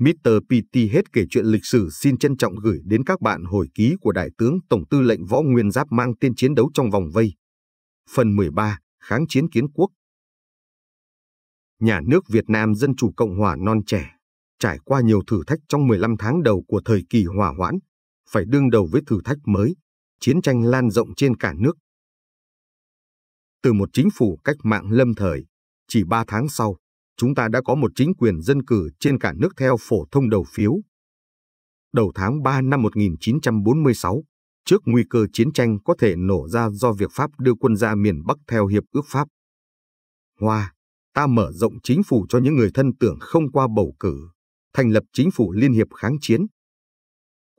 Mr. PT hết kể chuyện lịch sử xin trân trọng gửi đến các bạn hồi ký của Đại tướng Tổng tư lệnh Võ Nguyên Giáp mang tên chiến đấu trong vòng vây. Phần 13, Kháng chiến kiến quốc Nhà nước Việt Nam Dân Chủ Cộng Hòa non trẻ, trải qua nhiều thử thách trong 15 tháng đầu của thời kỳ hòa hoãn, phải đương đầu với thử thách mới, chiến tranh lan rộng trên cả nước. Từ một chính phủ cách mạng lâm thời, chỉ 3 tháng sau, chúng ta đã có một chính quyền dân cử trên cả nước theo phổ thông đầu phiếu. Đầu tháng 3 năm 1946, trước nguy cơ chiến tranh có thể nổ ra do việc Pháp đưa quân ra miền Bắc theo Hiệp ước Pháp. Hoa, ta mở rộng chính phủ cho những người thân tưởng không qua bầu cử, thành lập chính phủ liên hiệp kháng chiến.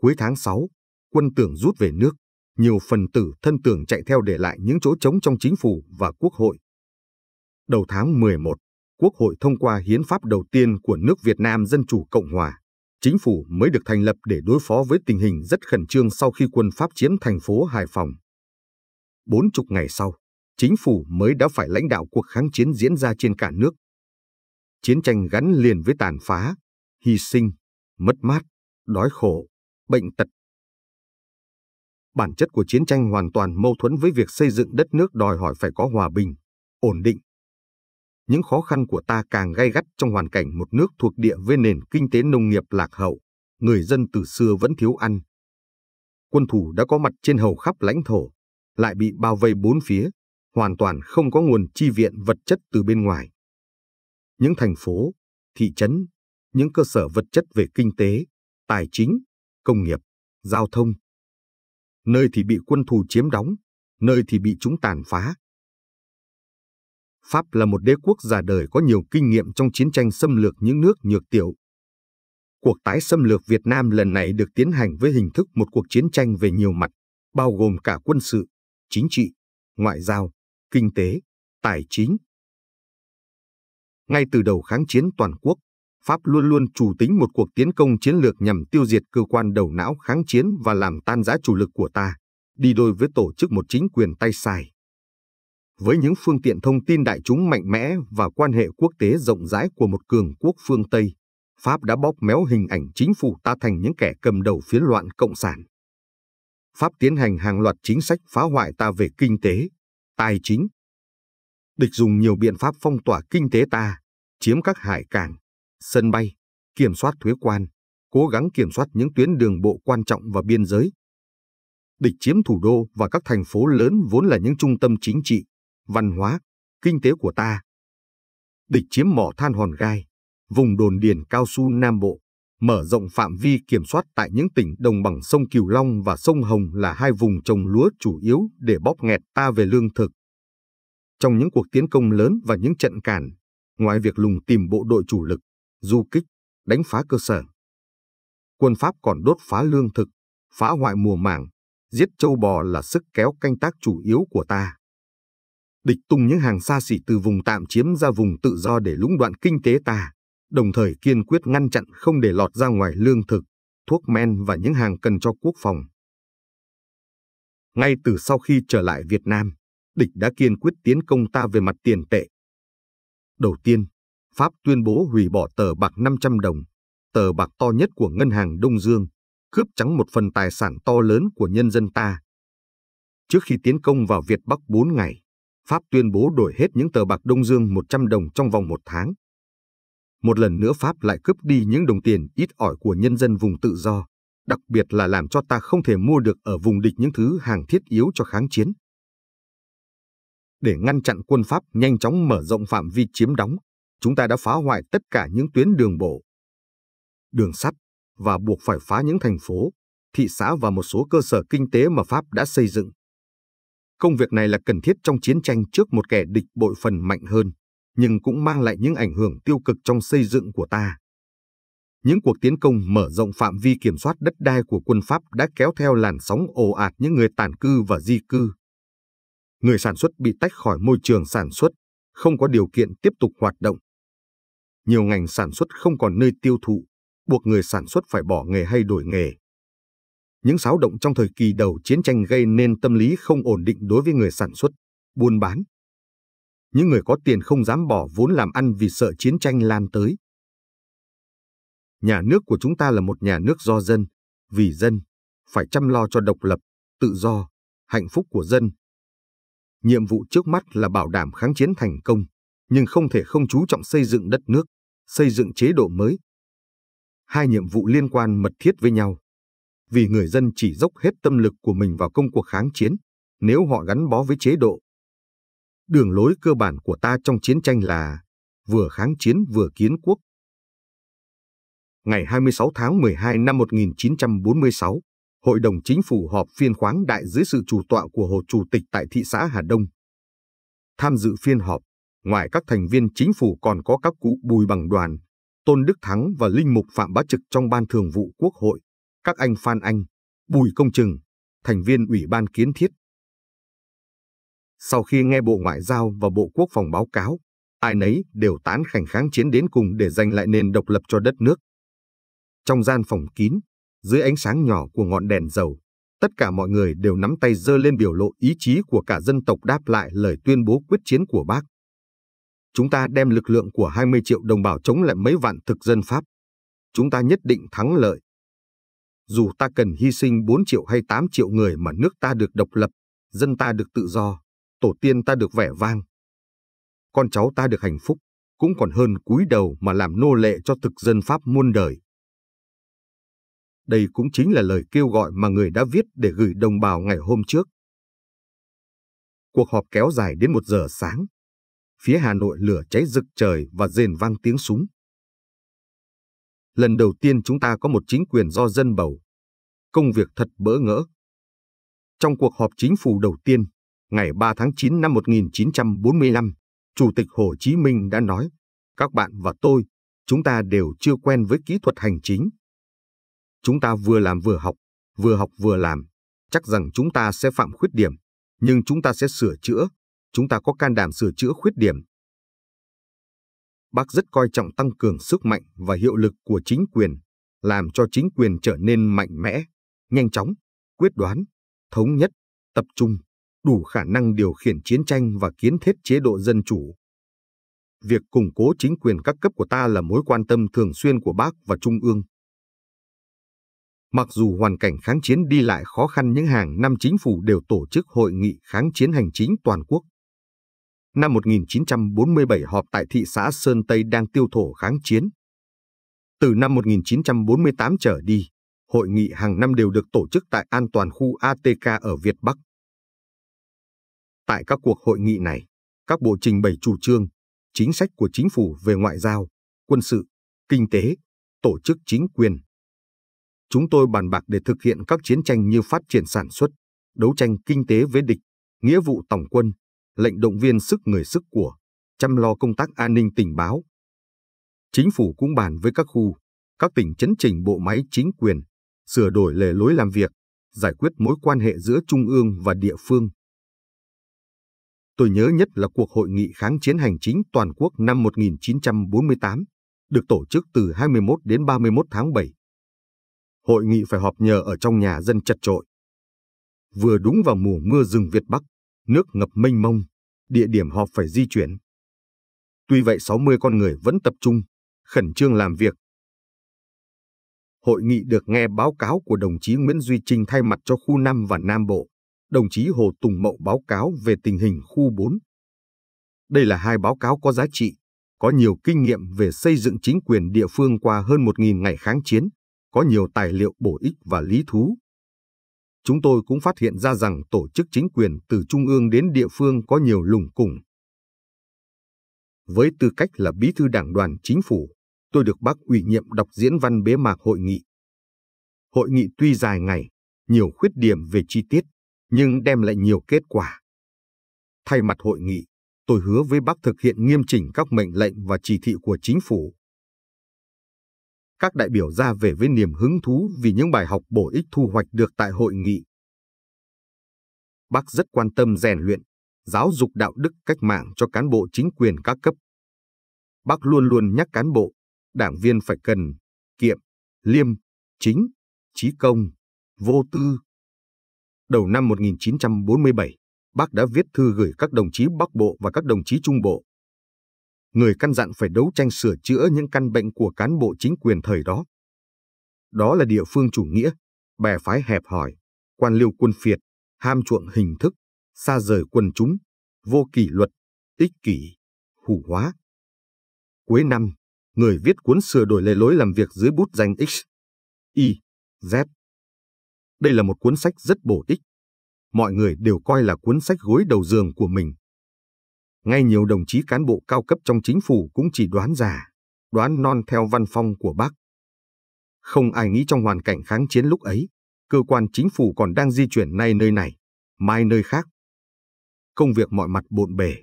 Cuối tháng 6, quân tưởng rút về nước, nhiều phần tử thân tưởng chạy theo để lại những chỗ trống trong chính phủ và quốc hội. Đầu tháng 11, Quốc hội thông qua hiến pháp đầu tiên của nước Việt Nam Dân Chủ Cộng Hòa, chính phủ mới được thành lập để đối phó với tình hình rất khẩn trương sau khi quân Pháp chiếm thành phố Hải Phòng. Bốn chục ngày sau, chính phủ mới đã phải lãnh đạo cuộc kháng chiến diễn ra trên cả nước. Chiến tranh gắn liền với tàn phá, hy sinh, mất mát, đói khổ, bệnh tật. Bản chất của chiến tranh hoàn toàn mâu thuẫn với việc xây dựng đất nước đòi hỏi phải có hòa bình, ổn định, những khó khăn của ta càng gay gắt trong hoàn cảnh một nước thuộc địa với nền kinh tế nông nghiệp lạc hậu, người dân từ xưa vẫn thiếu ăn. Quân thủ đã có mặt trên hầu khắp lãnh thổ, lại bị bao vây bốn phía, hoàn toàn không có nguồn chi viện vật chất từ bên ngoài. Những thành phố, thị trấn, những cơ sở vật chất về kinh tế, tài chính, công nghiệp, giao thông. Nơi thì bị quân thù chiếm đóng, nơi thì bị chúng tàn phá, Pháp là một đế quốc già đời có nhiều kinh nghiệm trong chiến tranh xâm lược những nước nhược tiểu. Cuộc tái xâm lược Việt Nam lần này được tiến hành với hình thức một cuộc chiến tranh về nhiều mặt, bao gồm cả quân sự, chính trị, ngoại giao, kinh tế, tài chính. Ngay từ đầu kháng chiến toàn quốc, Pháp luôn luôn chủ tính một cuộc tiến công chiến lược nhằm tiêu diệt cơ quan đầu não kháng chiến và làm tan rã chủ lực của ta, đi đôi với tổ chức một chính quyền tay sai với những phương tiện thông tin đại chúng mạnh mẽ và quan hệ quốc tế rộng rãi của một cường quốc phương Tây, Pháp đã bóp méo hình ảnh chính phủ ta thành những kẻ cầm đầu phiến loạn cộng sản. Pháp tiến hành hàng loạt chính sách phá hoại ta về kinh tế, tài chính. Địch dùng nhiều biện pháp phong tỏa kinh tế ta, chiếm các hải cảng, sân bay, kiểm soát thuế quan, cố gắng kiểm soát những tuyến đường bộ quan trọng và biên giới. Địch chiếm thủ đô và các thành phố lớn vốn là những trung tâm chính trị, văn hóa, kinh tế của ta. Địch chiếm mỏ than hòn gai, vùng đồn điền cao su Nam Bộ, mở rộng phạm vi kiểm soát tại những tỉnh đồng bằng sông Cửu Long và sông Hồng là hai vùng trồng lúa chủ yếu để bóp nghẹt ta về lương thực. Trong những cuộc tiến công lớn và những trận cản, ngoài việc lùng tìm bộ đội chủ lực, du kích, đánh phá cơ sở, quân Pháp còn đốt phá lương thực, phá hoại mùa màng, giết châu bò là sức kéo canh tác chủ yếu của ta địch tung những hàng xa xỉ từ vùng tạm chiếm ra vùng tự do để lũng đoạn kinh tế ta, đồng thời kiên quyết ngăn chặn không để lọt ra ngoài lương thực, thuốc men và những hàng cần cho quốc phòng. Ngay từ sau khi trở lại Việt Nam, địch đã kiên quyết tiến công ta về mặt tiền tệ. Đầu tiên, Pháp tuyên bố hủy bỏ tờ bạc 500 đồng, tờ bạc to nhất của Ngân hàng Đông Dương, cướp trắng một phần tài sản to lớn của nhân dân ta. Trước khi tiến công vào Việt Bắc 4 ngày, Pháp tuyên bố đổi hết những tờ bạc Đông Dương 100 đồng trong vòng một tháng. Một lần nữa Pháp lại cướp đi những đồng tiền ít ỏi của nhân dân vùng tự do, đặc biệt là làm cho ta không thể mua được ở vùng địch những thứ hàng thiết yếu cho kháng chiến. Để ngăn chặn quân Pháp nhanh chóng mở rộng phạm vi chiếm đóng, chúng ta đã phá hoại tất cả những tuyến đường bộ, đường sắt và buộc phải phá những thành phố, thị xã và một số cơ sở kinh tế mà Pháp đã xây dựng. Công việc này là cần thiết trong chiến tranh trước một kẻ địch bội phần mạnh hơn, nhưng cũng mang lại những ảnh hưởng tiêu cực trong xây dựng của ta. Những cuộc tiến công mở rộng phạm vi kiểm soát đất đai của quân Pháp đã kéo theo làn sóng ồ ạt những người tản cư và di cư. Người sản xuất bị tách khỏi môi trường sản xuất, không có điều kiện tiếp tục hoạt động. Nhiều ngành sản xuất không còn nơi tiêu thụ, buộc người sản xuất phải bỏ nghề hay đổi nghề. Những xáo động trong thời kỳ đầu chiến tranh gây nên tâm lý không ổn định đối với người sản xuất, buôn bán. Những người có tiền không dám bỏ vốn làm ăn vì sợ chiến tranh lan tới. Nhà nước của chúng ta là một nhà nước do dân, vì dân, phải chăm lo cho độc lập, tự do, hạnh phúc của dân. Nhiệm vụ trước mắt là bảo đảm kháng chiến thành công, nhưng không thể không chú trọng xây dựng đất nước, xây dựng chế độ mới. Hai nhiệm vụ liên quan mật thiết với nhau vì người dân chỉ dốc hết tâm lực của mình vào công cuộc kháng chiến nếu họ gắn bó với chế độ. Đường lối cơ bản của ta trong chiến tranh là vừa kháng chiến vừa kiến quốc. Ngày 26 tháng 12 năm 1946, Hội đồng Chính phủ họp phiên khoáng đại dưới sự chủ tọa của Hồ Chủ tịch tại thị xã Hà Đông. Tham dự phiên họp, ngoài các thành viên chính phủ còn có các cụ Bùi Bằng Đoàn, Tôn Đức Thắng và Linh Mục Phạm Bá Trực trong Ban Thường vụ Quốc hội các anh Phan Anh, Bùi Công Trừng, thành viên Ủy ban Kiến thiết. Sau khi nghe Bộ Ngoại giao và Bộ Quốc phòng báo cáo, ai nấy đều tán khảnh kháng chiến đến cùng để giành lại nền độc lập cho đất nước. Trong gian phòng kín, dưới ánh sáng nhỏ của ngọn đèn dầu, tất cả mọi người đều nắm tay dơ lên biểu lộ ý chí của cả dân tộc đáp lại lời tuyên bố quyết chiến của bác. Chúng ta đem lực lượng của 20 triệu đồng bào chống lại mấy vạn thực dân Pháp. Chúng ta nhất định thắng lợi dù ta cần hy sinh 4 triệu hay 8 triệu người mà nước ta được độc lập, dân ta được tự do, tổ tiên ta được vẻ vang. Con cháu ta được hạnh phúc, cũng còn hơn cúi đầu mà làm nô lệ cho thực dân Pháp muôn đời. Đây cũng chính là lời kêu gọi mà người đã viết để gửi đồng bào ngày hôm trước. Cuộc họp kéo dài đến một giờ sáng. Phía Hà Nội lửa cháy rực trời và rền vang tiếng súng. Lần đầu tiên chúng ta có một chính quyền do dân bầu. Công việc thật bỡ ngỡ. Trong cuộc họp chính phủ đầu tiên, ngày 3 tháng 9 năm 1945, Chủ tịch Hồ Chí Minh đã nói, các bạn và tôi, chúng ta đều chưa quen với kỹ thuật hành chính. Chúng ta vừa làm vừa học, vừa học vừa làm, chắc rằng chúng ta sẽ phạm khuyết điểm, nhưng chúng ta sẽ sửa chữa, chúng ta có can đảm sửa chữa khuyết điểm, bác rất coi trọng tăng cường sức mạnh và hiệu lực của chính quyền, làm cho chính quyền trở nên mạnh mẽ, nhanh chóng, quyết đoán, thống nhất, tập trung, đủ khả năng điều khiển chiến tranh và kiến thiết chế độ dân chủ. Việc củng cố chính quyền các cấp của ta là mối quan tâm thường xuyên của bác và Trung ương. Mặc dù hoàn cảnh kháng chiến đi lại khó khăn những hàng năm chính phủ đều tổ chức hội nghị kháng chiến hành chính toàn quốc năm 1947 họp tại thị xã Sơn Tây đang tiêu thổ kháng chiến. Từ năm 1948 trở đi, hội nghị hàng năm đều được tổ chức tại an toàn khu ATK ở Việt Bắc. Tại các cuộc hội nghị này, các bộ trình bày chủ trương, chính sách của chính phủ về ngoại giao, quân sự, kinh tế, tổ chức chính quyền. Chúng tôi bàn bạc để thực hiện các chiến tranh như phát triển sản xuất, đấu tranh kinh tế với địch, nghĩa vụ tổng quân, lệnh động viên sức người sức của, chăm lo công tác an ninh tình báo. Chính phủ cũng bàn với các khu, các tỉnh chấn chỉnh bộ máy chính quyền, sửa đổi lề lối làm việc, giải quyết mối quan hệ giữa trung ương và địa phương. Tôi nhớ nhất là cuộc hội nghị kháng chiến hành chính toàn quốc năm 1948, được tổ chức từ 21 đến 31 tháng 7. Hội nghị phải họp nhờ ở trong nhà dân chật trội. Vừa đúng vào mùa mưa rừng Việt Bắc, nước ngập mênh mông, địa điểm họp phải di chuyển. Tuy vậy 60 con người vẫn tập trung, khẩn trương làm việc. Hội nghị được nghe báo cáo của đồng chí Nguyễn Duy Trinh thay mặt cho khu 5 và Nam Bộ, đồng chí Hồ Tùng Mậu báo cáo về tình hình khu 4. Đây là hai báo cáo có giá trị, có nhiều kinh nghiệm về xây dựng chính quyền địa phương qua hơn 1.000 ngày kháng chiến, có nhiều tài liệu bổ ích và lý thú chúng tôi cũng phát hiện ra rằng tổ chức chính quyền từ trung ương đến địa phương có nhiều lùng cùng. Với tư cách là bí thư đảng đoàn chính phủ, tôi được bác ủy nhiệm đọc diễn văn bế mạc hội nghị. Hội nghị tuy dài ngày, nhiều khuyết điểm về chi tiết, nhưng đem lại nhiều kết quả. Thay mặt hội nghị, tôi hứa với bác thực hiện nghiêm chỉnh các mệnh lệnh và chỉ thị của chính phủ, các đại biểu ra về với niềm hứng thú vì những bài học bổ ích thu hoạch được tại hội nghị. Bác rất quan tâm rèn luyện, giáo dục đạo đức cách mạng cho cán bộ chính quyền các cấp. Bác luôn luôn nhắc cán bộ, đảng viên phải cần, kiệm, liêm, chính, trí công, vô tư. Đầu năm 1947, bác đã viết thư gửi các đồng chí Bắc Bộ và các đồng chí Trung Bộ, người căn dặn phải đấu tranh sửa chữa những căn bệnh của cán bộ chính quyền thời đó. Đó là địa phương chủ nghĩa, bè phái hẹp hòi, quan liêu quân phiệt, ham chuộng hình thức, xa rời quần chúng, vô kỷ luật, ích kỷ, hủ hóa. Cuối năm, người viết cuốn sửa đổi lề lối làm việc dưới bút danh X, Y, Z. Đây là một cuốn sách rất bổ ích. Mọi người đều coi là cuốn sách gối đầu giường của mình ngay nhiều đồng chí cán bộ cao cấp trong chính phủ cũng chỉ đoán già, đoán non theo văn phong của bác. Không ai nghĩ trong hoàn cảnh kháng chiến lúc ấy, cơ quan chính phủ còn đang di chuyển nay nơi này, mai nơi khác. Công việc mọi mặt bộn bề,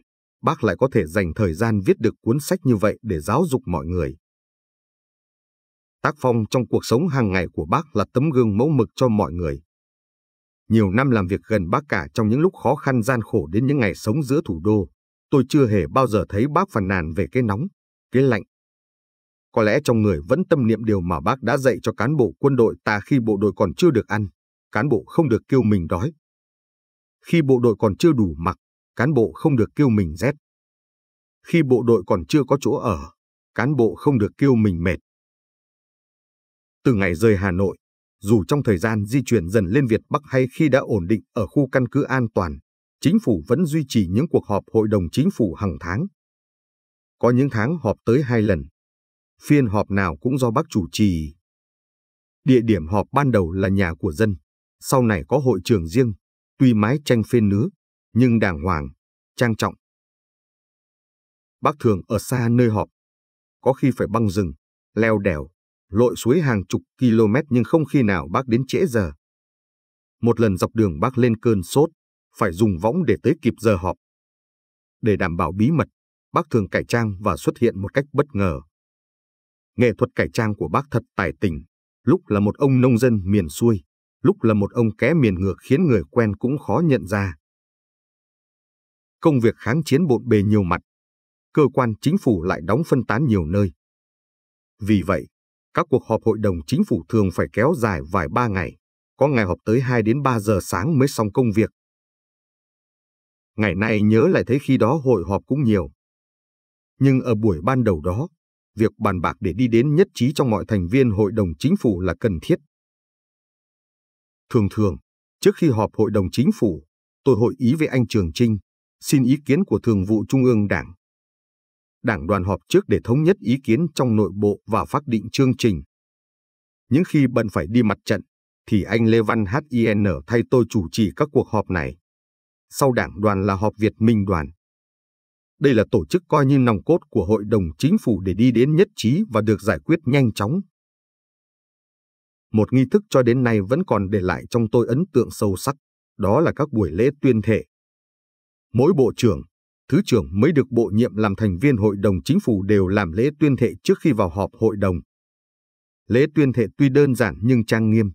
bác lại có thể dành thời gian viết được cuốn sách như vậy để giáo dục mọi người. Tác phong trong cuộc sống hàng ngày của bác là tấm gương mẫu mực cho mọi người. Nhiều năm làm việc gần bác cả trong những lúc khó khăn gian khổ đến những ngày sống giữa thủ đô, Tôi chưa hề bao giờ thấy bác phàn nàn về cái nóng, cái lạnh. Có lẽ trong người vẫn tâm niệm điều mà bác đã dạy cho cán bộ quân đội ta khi bộ đội còn chưa được ăn, cán bộ không được kêu mình đói. Khi bộ đội còn chưa đủ mặc, cán bộ không được kêu mình rét. Khi bộ đội còn chưa có chỗ ở, cán bộ không được kêu mình mệt. Từ ngày rời Hà Nội, dù trong thời gian di chuyển dần lên Việt Bắc hay khi đã ổn định ở khu căn cứ an toàn, chính phủ vẫn duy trì những cuộc họp hội đồng chính phủ hàng tháng. Có những tháng họp tới hai lần. Phiên họp nào cũng do bác chủ trì. Địa điểm họp ban đầu là nhà của dân, sau này có hội trường riêng, tuy mái tranh phên nứa, nhưng đàng hoàng, trang trọng. Bác thường ở xa nơi họp, có khi phải băng rừng, leo đèo, lội suối hàng chục km nhưng không khi nào bác đến trễ giờ. Một lần dọc đường bác lên cơn sốt, phải dùng võng để tới kịp giờ họp. Để đảm bảo bí mật, bác thường cải trang và xuất hiện một cách bất ngờ. Nghệ thuật cải trang của bác thật tài tình, lúc là một ông nông dân miền xuôi, lúc là một ông ké miền ngược khiến người quen cũng khó nhận ra. Công việc kháng chiến bộn bề nhiều mặt, cơ quan chính phủ lại đóng phân tán nhiều nơi. Vì vậy, các cuộc họp hội đồng chính phủ thường phải kéo dài vài ba ngày, có ngày họp tới 2 đến 3 giờ sáng mới xong công việc. Ngày nay nhớ lại thấy khi đó hội họp cũng nhiều. Nhưng ở buổi ban đầu đó, việc bàn bạc để đi đến nhất trí trong mọi thành viên hội đồng chính phủ là cần thiết. Thường thường, trước khi họp hội đồng chính phủ, tôi hội ý với anh Trường Trinh, xin ý kiến của Thường vụ Trung ương Đảng. Đảng đoàn họp trước để thống nhất ý kiến trong nội bộ và phát định chương trình. Những khi bận phải đi mặt trận, thì anh Lê Văn HIN thay tôi chủ trì các cuộc họp này sau đảng đoàn là họp Việt Minh đoàn. Đây là tổ chức coi như nòng cốt của Hội đồng Chính phủ để đi đến nhất trí và được giải quyết nhanh chóng. Một nghi thức cho đến nay vẫn còn để lại trong tôi ấn tượng sâu sắc, đó là các buổi lễ tuyên thệ. Mỗi bộ trưởng, thứ trưởng mới được bộ nhiệm làm thành viên Hội đồng Chính phủ đều làm lễ tuyên thệ trước khi vào họp hội đồng. Lễ tuyên thệ tuy đơn giản nhưng trang nghiêm,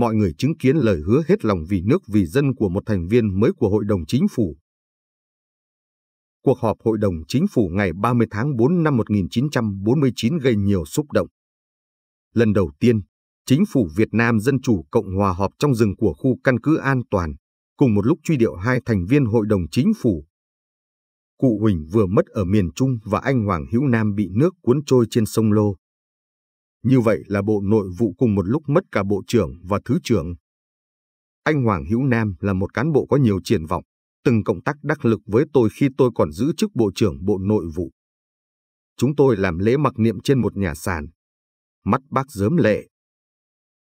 mọi người chứng kiến lời hứa hết lòng vì nước vì dân của một thành viên mới của Hội đồng Chính phủ. Cuộc họp Hội đồng Chính phủ ngày 30 tháng 4 năm 1949 gây nhiều xúc động. Lần đầu tiên, Chính phủ Việt Nam Dân Chủ Cộng Hòa họp trong rừng của khu căn cứ an toàn, cùng một lúc truy điệu hai thành viên Hội đồng Chính phủ. Cụ Huỳnh vừa mất ở miền Trung và anh Hoàng Hữu Nam bị nước cuốn trôi trên sông Lô. Như vậy là Bộ Nội vụ cùng một lúc mất cả Bộ trưởng và Thứ trưởng. Anh Hoàng Hữu Nam là một cán bộ có nhiều triển vọng, từng cộng tác đắc lực với tôi khi tôi còn giữ chức Bộ trưởng Bộ Nội vụ. Chúng tôi làm lễ mặc niệm trên một nhà sàn. Mắt bác dớm lệ.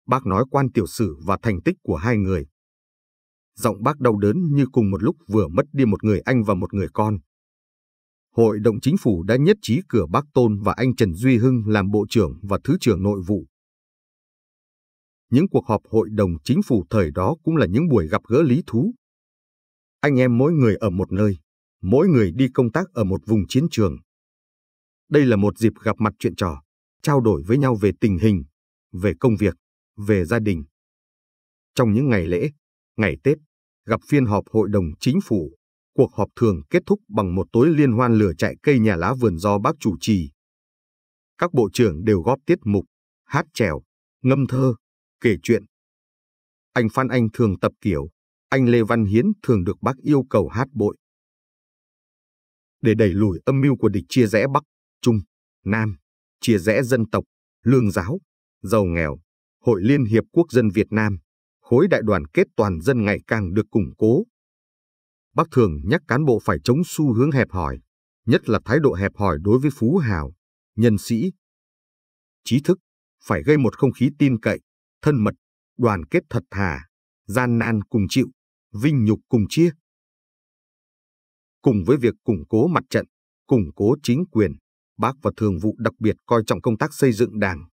Bác nói quan tiểu sử và thành tích của hai người. Giọng bác đau đớn như cùng một lúc vừa mất đi một người anh và một người con. Hội đồng Chính phủ đã nhất trí cử Bắc Tôn và anh Trần Duy Hưng làm Bộ trưởng và Thứ trưởng Nội vụ. Những cuộc họp Hội đồng Chính phủ thời đó cũng là những buổi gặp gỡ lý thú. Anh em mỗi người ở một nơi, mỗi người đi công tác ở một vùng chiến trường. Đây là một dịp gặp mặt chuyện trò, trao đổi với nhau về tình hình, về công việc, về gia đình. Trong những ngày lễ, ngày Tết, gặp phiên họp Hội đồng Chính phủ cuộc họp thường kết thúc bằng một tối liên hoan lửa chạy cây nhà lá vườn do bác chủ trì. Các bộ trưởng đều góp tiết mục, hát trèo, ngâm thơ, kể chuyện. Anh Phan Anh thường tập kiểu, anh Lê Văn Hiến thường được bác yêu cầu hát bội. Để đẩy lùi âm mưu của địch chia rẽ Bắc, Trung, Nam, chia rẽ dân tộc, lương giáo, giàu nghèo, Hội Liên Hiệp Quốc dân Việt Nam, khối đại đoàn kết toàn dân ngày càng được củng cố, Bác thường nhắc cán bộ phải chống xu hướng hẹp hòi, nhất là thái độ hẹp hòi đối với phú hào, nhân sĩ. Trí thức phải gây một không khí tin cậy, thân mật, đoàn kết thật thà, gian nan cùng chịu, vinh nhục cùng chia. Cùng với việc củng cố mặt trận, củng cố chính quyền, bác và thường vụ đặc biệt coi trọng công tác xây dựng đảng.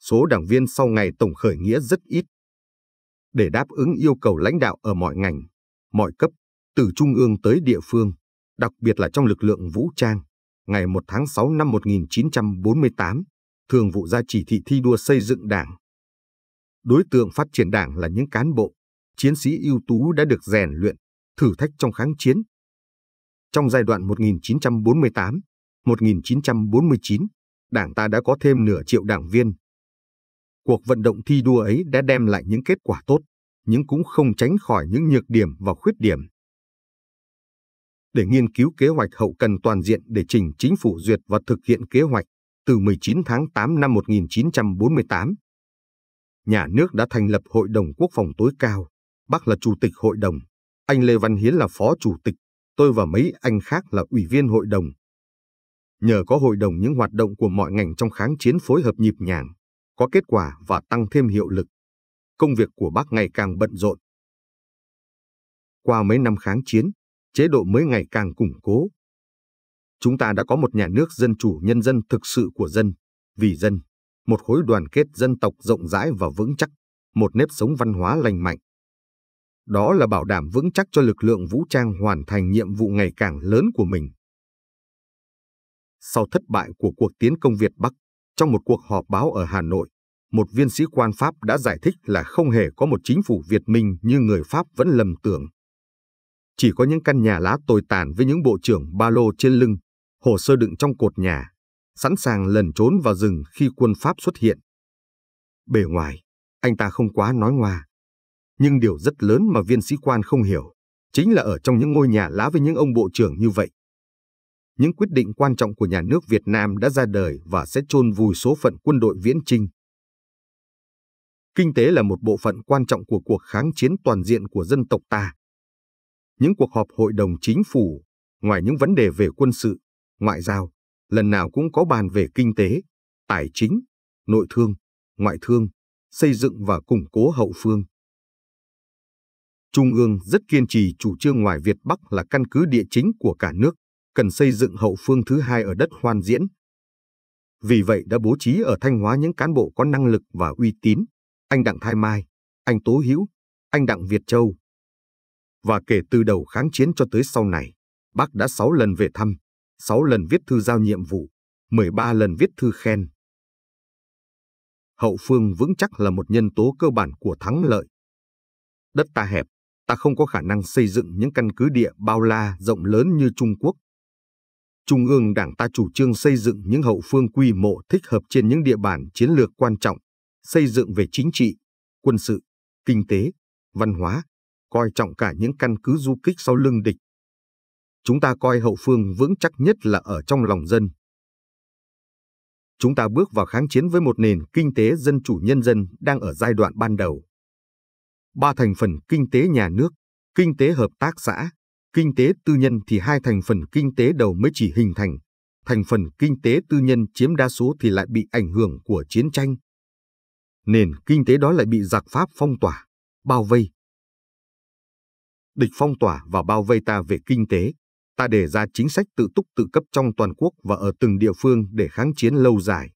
Số đảng viên sau ngày tổng khởi nghĩa rất ít. Để đáp ứng yêu cầu lãnh đạo ở mọi ngành, mọi cấp, từ trung ương tới địa phương, đặc biệt là trong lực lượng vũ trang. Ngày 1 tháng 6 năm 1948, Thường vụ ra chỉ thị thi đua xây dựng đảng. Đối tượng phát triển đảng là những cán bộ, chiến sĩ ưu tú đã được rèn luyện, thử thách trong kháng chiến. Trong giai đoạn 1948-1949, đảng ta đã có thêm nửa triệu đảng viên. Cuộc vận động thi đua ấy đã đem lại những kết quả tốt, nhưng cũng không tránh khỏi những nhược điểm và khuyết điểm để nghiên cứu kế hoạch hậu cần toàn diện để trình chính phủ duyệt và thực hiện kế hoạch từ 19 tháng 8 năm 1948. Nhà nước đã thành lập Hội đồng Quốc phòng tối cao, bác là chủ tịch hội đồng, anh Lê Văn Hiến là phó chủ tịch, tôi và mấy anh khác là ủy viên hội đồng. Nhờ có hội đồng những hoạt động của mọi ngành trong kháng chiến phối hợp nhịp nhàng, có kết quả và tăng thêm hiệu lực. Công việc của bác ngày càng bận rộn. Qua mấy năm kháng chiến, chế độ mới ngày càng củng cố. Chúng ta đã có một nhà nước dân chủ nhân dân thực sự của dân, vì dân, một khối đoàn kết dân tộc rộng rãi và vững chắc, một nếp sống văn hóa lành mạnh. Đó là bảo đảm vững chắc cho lực lượng vũ trang hoàn thành nhiệm vụ ngày càng lớn của mình. Sau thất bại của cuộc tiến công Việt Bắc, trong một cuộc họp báo ở Hà Nội, một viên sĩ quan Pháp đã giải thích là không hề có một chính phủ Việt Minh như người Pháp vẫn lầm tưởng. Chỉ có những căn nhà lá tồi tàn với những bộ trưởng ba lô trên lưng, hồ sơ đựng trong cột nhà, sẵn sàng lần trốn vào rừng khi quân Pháp xuất hiện. Bề ngoài, anh ta không quá nói ngoa. Nhưng điều rất lớn mà viên sĩ quan không hiểu, chính là ở trong những ngôi nhà lá với những ông bộ trưởng như vậy. Những quyết định quan trọng của nhà nước Việt Nam đã ra đời và sẽ chôn vùi số phận quân đội viễn trinh. Kinh tế là một bộ phận quan trọng của cuộc kháng chiến toàn diện của dân tộc ta những cuộc họp hội đồng chính phủ, ngoài những vấn đề về quân sự, ngoại giao, lần nào cũng có bàn về kinh tế, tài chính, nội thương, ngoại thương, xây dựng và củng cố hậu phương. Trung ương rất kiên trì chủ trương ngoài Việt Bắc là căn cứ địa chính của cả nước, cần xây dựng hậu phương thứ hai ở đất hoan diễn. Vì vậy đã bố trí ở Thanh Hóa những cán bộ có năng lực và uy tín, anh Đặng Thái Mai, anh Tố Hữu, anh Đặng Việt Châu, và kể từ đầu kháng chiến cho tới sau này, bác đã 6 lần về thăm, 6 lần viết thư giao nhiệm vụ, 13 lần viết thư khen. Hậu phương vững chắc là một nhân tố cơ bản của thắng lợi. Đất ta hẹp, ta không có khả năng xây dựng những căn cứ địa bao la rộng lớn như Trung Quốc. Trung ương Đảng ta chủ trương xây dựng những hậu phương quy mô thích hợp trên những địa bàn chiến lược quan trọng, xây dựng về chính trị, quân sự, kinh tế, văn hóa, coi trọng cả những căn cứ du kích sau lưng địch. Chúng ta coi hậu phương vững chắc nhất là ở trong lòng dân. Chúng ta bước vào kháng chiến với một nền kinh tế dân chủ nhân dân đang ở giai đoạn ban đầu. Ba thành phần kinh tế nhà nước, kinh tế hợp tác xã, kinh tế tư nhân thì hai thành phần kinh tế đầu mới chỉ hình thành, thành phần kinh tế tư nhân chiếm đa số thì lại bị ảnh hưởng của chiến tranh. Nền kinh tế đó lại bị giặc Pháp phong tỏa, bao vây, Địch phong tỏa và bao vây ta về kinh tế. Ta đề ra chính sách tự túc tự cấp trong toàn quốc và ở từng địa phương để kháng chiến lâu dài.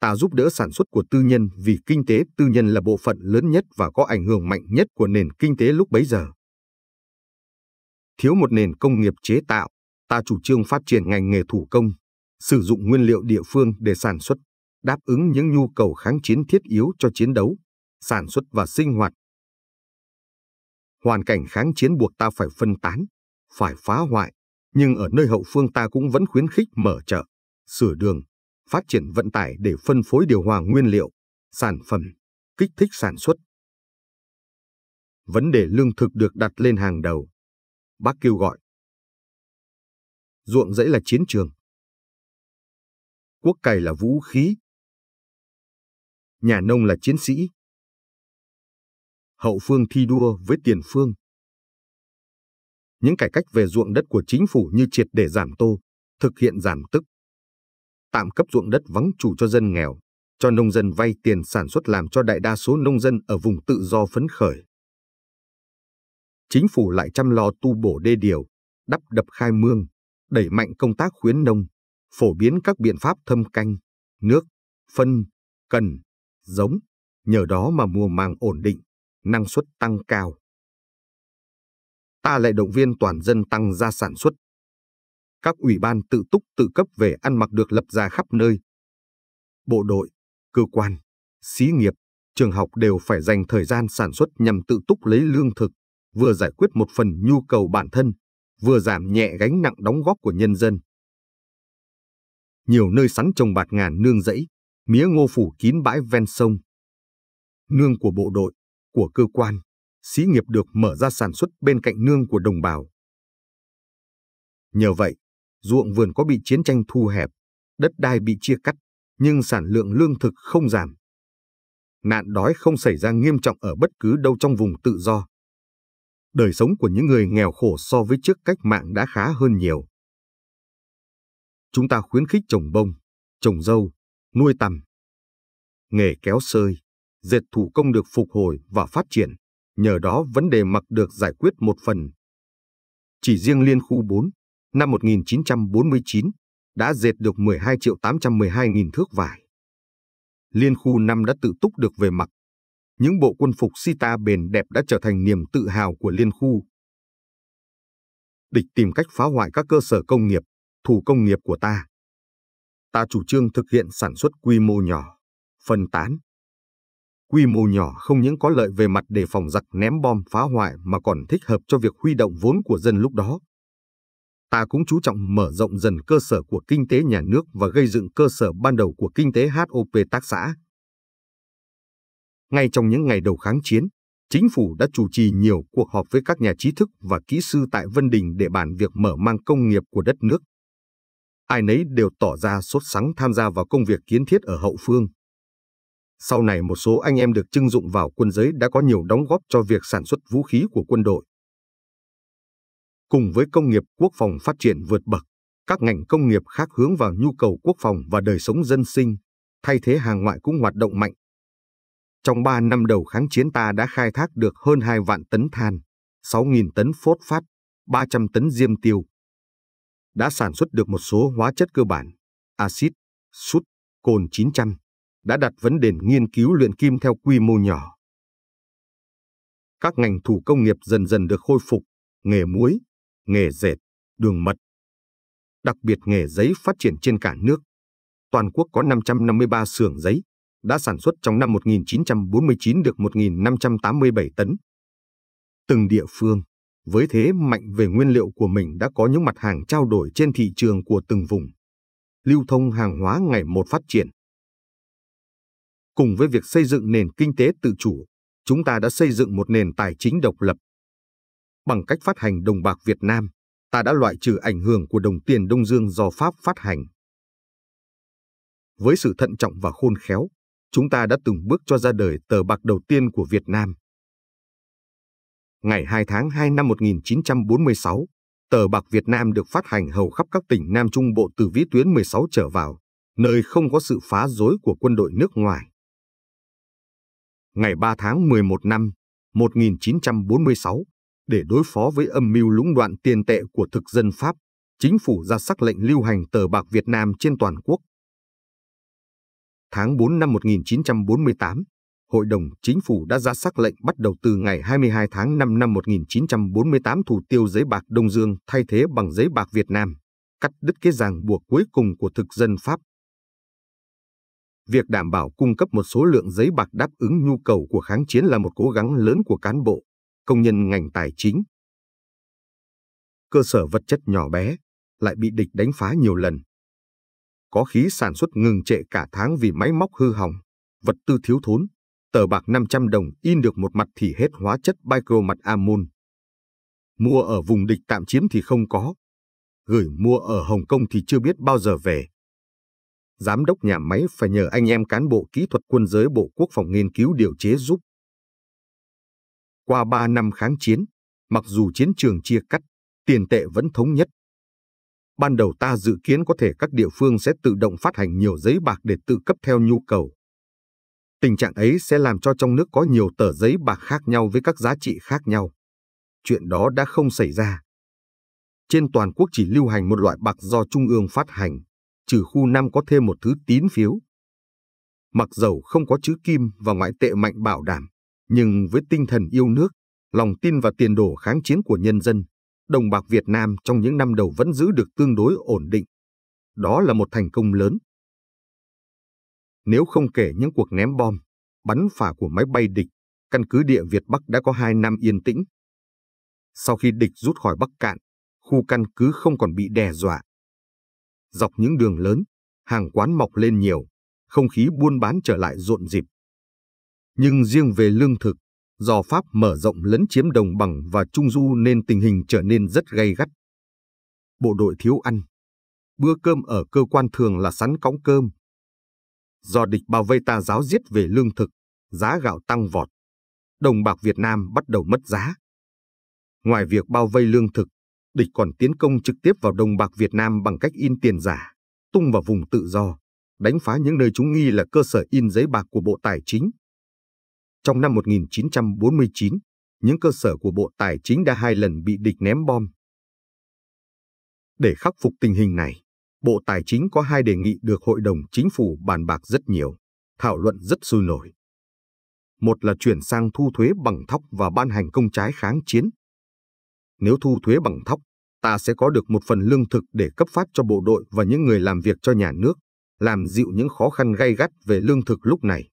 Ta giúp đỡ sản xuất của tư nhân vì kinh tế tư nhân là bộ phận lớn nhất và có ảnh hưởng mạnh nhất của nền kinh tế lúc bấy giờ. Thiếu một nền công nghiệp chế tạo, ta chủ trương phát triển ngành nghề thủ công, sử dụng nguyên liệu địa phương để sản xuất, đáp ứng những nhu cầu kháng chiến thiết yếu cho chiến đấu, sản xuất và sinh hoạt Hoàn cảnh kháng chiến buộc ta phải phân tán, phải phá hoại, nhưng ở nơi hậu phương ta cũng vẫn khuyến khích mở chợ, sửa đường, phát triển vận tải để phân phối điều hòa nguyên liệu, sản phẩm, kích thích sản xuất. Vấn đề lương thực được đặt lên hàng đầu. Bác kêu gọi. Ruộng rẫy là chiến trường. Quốc cày là vũ khí. Nhà nông là chiến sĩ hậu phương thi đua với tiền phương. Những cải cách về ruộng đất của chính phủ như triệt để giảm tô, thực hiện giảm tức. Tạm cấp ruộng đất vắng chủ cho dân nghèo, cho nông dân vay tiền sản xuất làm cho đại đa số nông dân ở vùng tự do phấn khởi. Chính phủ lại chăm lo tu bổ đê điều, đắp đập khai mương, đẩy mạnh công tác khuyến nông, phổ biến các biện pháp thâm canh, nước, phân, cần, giống, nhờ đó mà mùa màng ổn định, năng suất tăng cao. Ta lại động viên toàn dân tăng ra sản xuất. Các ủy ban tự túc tự cấp về ăn mặc được lập ra khắp nơi. Bộ đội, cơ quan, xí nghiệp, trường học đều phải dành thời gian sản xuất nhằm tự túc lấy lương thực, vừa giải quyết một phần nhu cầu bản thân, vừa giảm nhẹ gánh nặng đóng góp của nhân dân. Nhiều nơi sắn trồng bạt ngàn nương rẫy, mía ngô phủ kín bãi ven sông. Nương của bộ đội, của cơ quan, xí nghiệp được mở ra sản xuất bên cạnh nương của đồng bào. Nhờ vậy, ruộng vườn có bị chiến tranh thu hẹp, đất đai bị chia cắt, nhưng sản lượng lương thực không giảm. Nạn đói không xảy ra nghiêm trọng ở bất cứ đâu trong vùng tự do. Đời sống của những người nghèo khổ so với trước cách mạng đã khá hơn nhiều. Chúng ta khuyến khích trồng bông, trồng dâu, nuôi tằm, nghề kéo sơi, dệt thủ công được phục hồi và phát triển, nhờ đó vấn đề mặc được giải quyết một phần. Chỉ riêng liên khu 4, năm 1949, đã dệt được 12 triệu 812 nghìn thước vải. Liên khu 5 đã tự túc được về mặc. Những bộ quân phục sita bền đẹp đã trở thành niềm tự hào của liên khu. Địch tìm cách phá hoại các cơ sở công nghiệp, thủ công nghiệp của ta. Ta chủ trương thực hiện sản xuất quy mô nhỏ, phân tán, Quy mô nhỏ không những có lợi về mặt đề phòng giặc ném bom phá hoại mà còn thích hợp cho việc huy động vốn của dân lúc đó. Ta cũng chú trọng mở rộng dần cơ sở của kinh tế nhà nước và gây dựng cơ sở ban đầu của kinh tế HOP tác xã. Ngay trong những ngày đầu kháng chiến, chính phủ đã chủ trì nhiều cuộc họp với các nhà trí thức và kỹ sư tại Vân Đình để bàn việc mở mang công nghiệp của đất nước. Ai nấy đều tỏ ra sốt sắng tham gia vào công việc kiến thiết ở hậu phương. Sau này một số anh em được trưng dụng vào quân giới đã có nhiều đóng góp cho việc sản xuất vũ khí của quân đội. Cùng với công nghiệp quốc phòng phát triển vượt bậc, các ngành công nghiệp khác hướng vào nhu cầu quốc phòng và đời sống dân sinh, thay thế hàng ngoại cũng hoạt động mạnh. Trong 3 năm đầu kháng chiến ta đã khai thác được hơn 2 vạn tấn than, 6.000 tấn phốt phát, 300 tấn diêm tiêu. Đã sản xuất được một số hóa chất cơ bản, axit, sút, cồn 900, đã đặt vấn đề nghiên cứu luyện kim theo quy mô nhỏ. Các ngành thủ công nghiệp dần dần được khôi phục, nghề muối, nghề dệt, đường mật. Đặc biệt nghề giấy phát triển trên cả nước. Toàn quốc có 553 xưởng giấy, đã sản xuất trong năm 1949 được 1.587 tấn. Từng địa phương, với thế mạnh về nguyên liệu của mình đã có những mặt hàng trao đổi trên thị trường của từng vùng. Lưu thông hàng hóa ngày một phát triển, cùng với việc xây dựng nền kinh tế tự chủ, chúng ta đã xây dựng một nền tài chính độc lập. Bằng cách phát hành đồng bạc Việt Nam, ta đã loại trừ ảnh hưởng của đồng tiền Đông Dương do Pháp phát hành. Với sự thận trọng và khôn khéo, chúng ta đã từng bước cho ra đời tờ bạc đầu tiên của Việt Nam. Ngày 2 tháng 2 năm 1946, tờ bạc Việt Nam được phát hành hầu khắp các tỉnh Nam Trung Bộ từ vĩ tuyến 16 trở vào, nơi không có sự phá rối của quân đội nước ngoài ngày 3 tháng 11 năm 1946, để đối phó với âm mưu lũng đoạn tiền tệ của thực dân Pháp, chính phủ ra sắc lệnh lưu hành tờ bạc Việt Nam trên toàn quốc. Tháng 4 năm 1948, Hội đồng Chính phủ đã ra sắc lệnh bắt đầu từ ngày 22 tháng 5 năm 1948 thủ tiêu giấy bạc Đông Dương thay thế bằng giấy bạc Việt Nam, cắt đứt cái ràng buộc cuối cùng của thực dân Pháp Việc đảm bảo cung cấp một số lượng giấy bạc đáp ứng nhu cầu của kháng chiến là một cố gắng lớn của cán bộ, công nhân ngành tài chính. Cơ sở vật chất nhỏ bé lại bị địch đánh phá nhiều lần. Có khí sản xuất ngừng trệ cả tháng vì máy móc hư hỏng, vật tư thiếu thốn, tờ bạc 500 đồng in được một mặt thì hết hóa chất mặt amon. Mua ở vùng địch tạm chiếm thì không có, gửi mua ở Hồng Kông thì chưa biết bao giờ về giám đốc nhà máy phải nhờ anh em cán bộ kỹ thuật quân giới Bộ Quốc phòng nghiên cứu điều chế giúp. Qua 3 năm kháng chiến, mặc dù chiến trường chia cắt, tiền tệ vẫn thống nhất. Ban đầu ta dự kiến có thể các địa phương sẽ tự động phát hành nhiều giấy bạc để tự cấp theo nhu cầu. Tình trạng ấy sẽ làm cho trong nước có nhiều tờ giấy bạc khác nhau với các giá trị khác nhau. Chuyện đó đã không xảy ra. Trên toàn quốc chỉ lưu hành một loại bạc do Trung ương phát hành trừ khu 5 có thêm một thứ tín phiếu. Mặc dầu không có chữ kim và ngoại tệ mạnh bảo đảm, nhưng với tinh thần yêu nước, lòng tin và tiền đồ kháng chiến của nhân dân, đồng bạc Việt Nam trong những năm đầu vẫn giữ được tương đối ổn định. Đó là một thành công lớn. Nếu không kể những cuộc ném bom, bắn phả của máy bay địch, căn cứ địa Việt Bắc đã có hai năm yên tĩnh. Sau khi địch rút khỏi Bắc Cạn, khu căn cứ không còn bị đe dọa, Dọc những đường lớn, hàng quán mọc lên nhiều, không khí buôn bán trở lại rộn rịp. Nhưng riêng về lương thực, do Pháp mở rộng lấn chiếm đồng bằng và trung du nên tình hình trở nên rất gay gắt. Bộ đội thiếu ăn. Bữa cơm ở cơ quan thường là sắn cõng cơm. Do địch bao vây tà giáo giết về lương thực, giá gạo tăng vọt. Đồng bạc Việt Nam bắt đầu mất giá. Ngoài việc bao vây lương thực, địch còn tiến công trực tiếp vào đồng bạc Việt Nam bằng cách in tiền giả, tung vào vùng tự do, đánh phá những nơi chúng nghi là cơ sở in giấy bạc của Bộ Tài chính. Trong năm 1949, những cơ sở của Bộ Tài chính đã hai lần bị địch ném bom. Để khắc phục tình hình này, Bộ Tài chính có hai đề nghị được Hội đồng Chính phủ bàn bạc rất nhiều, thảo luận rất sôi nổi. Một là chuyển sang thu thuế bằng thóc và ban hành công trái kháng chiến. Nếu thu thuế bằng thóc, ta sẽ có được một phần lương thực để cấp phát cho bộ đội và những người làm việc cho nhà nước, làm dịu những khó khăn gay gắt về lương thực lúc này.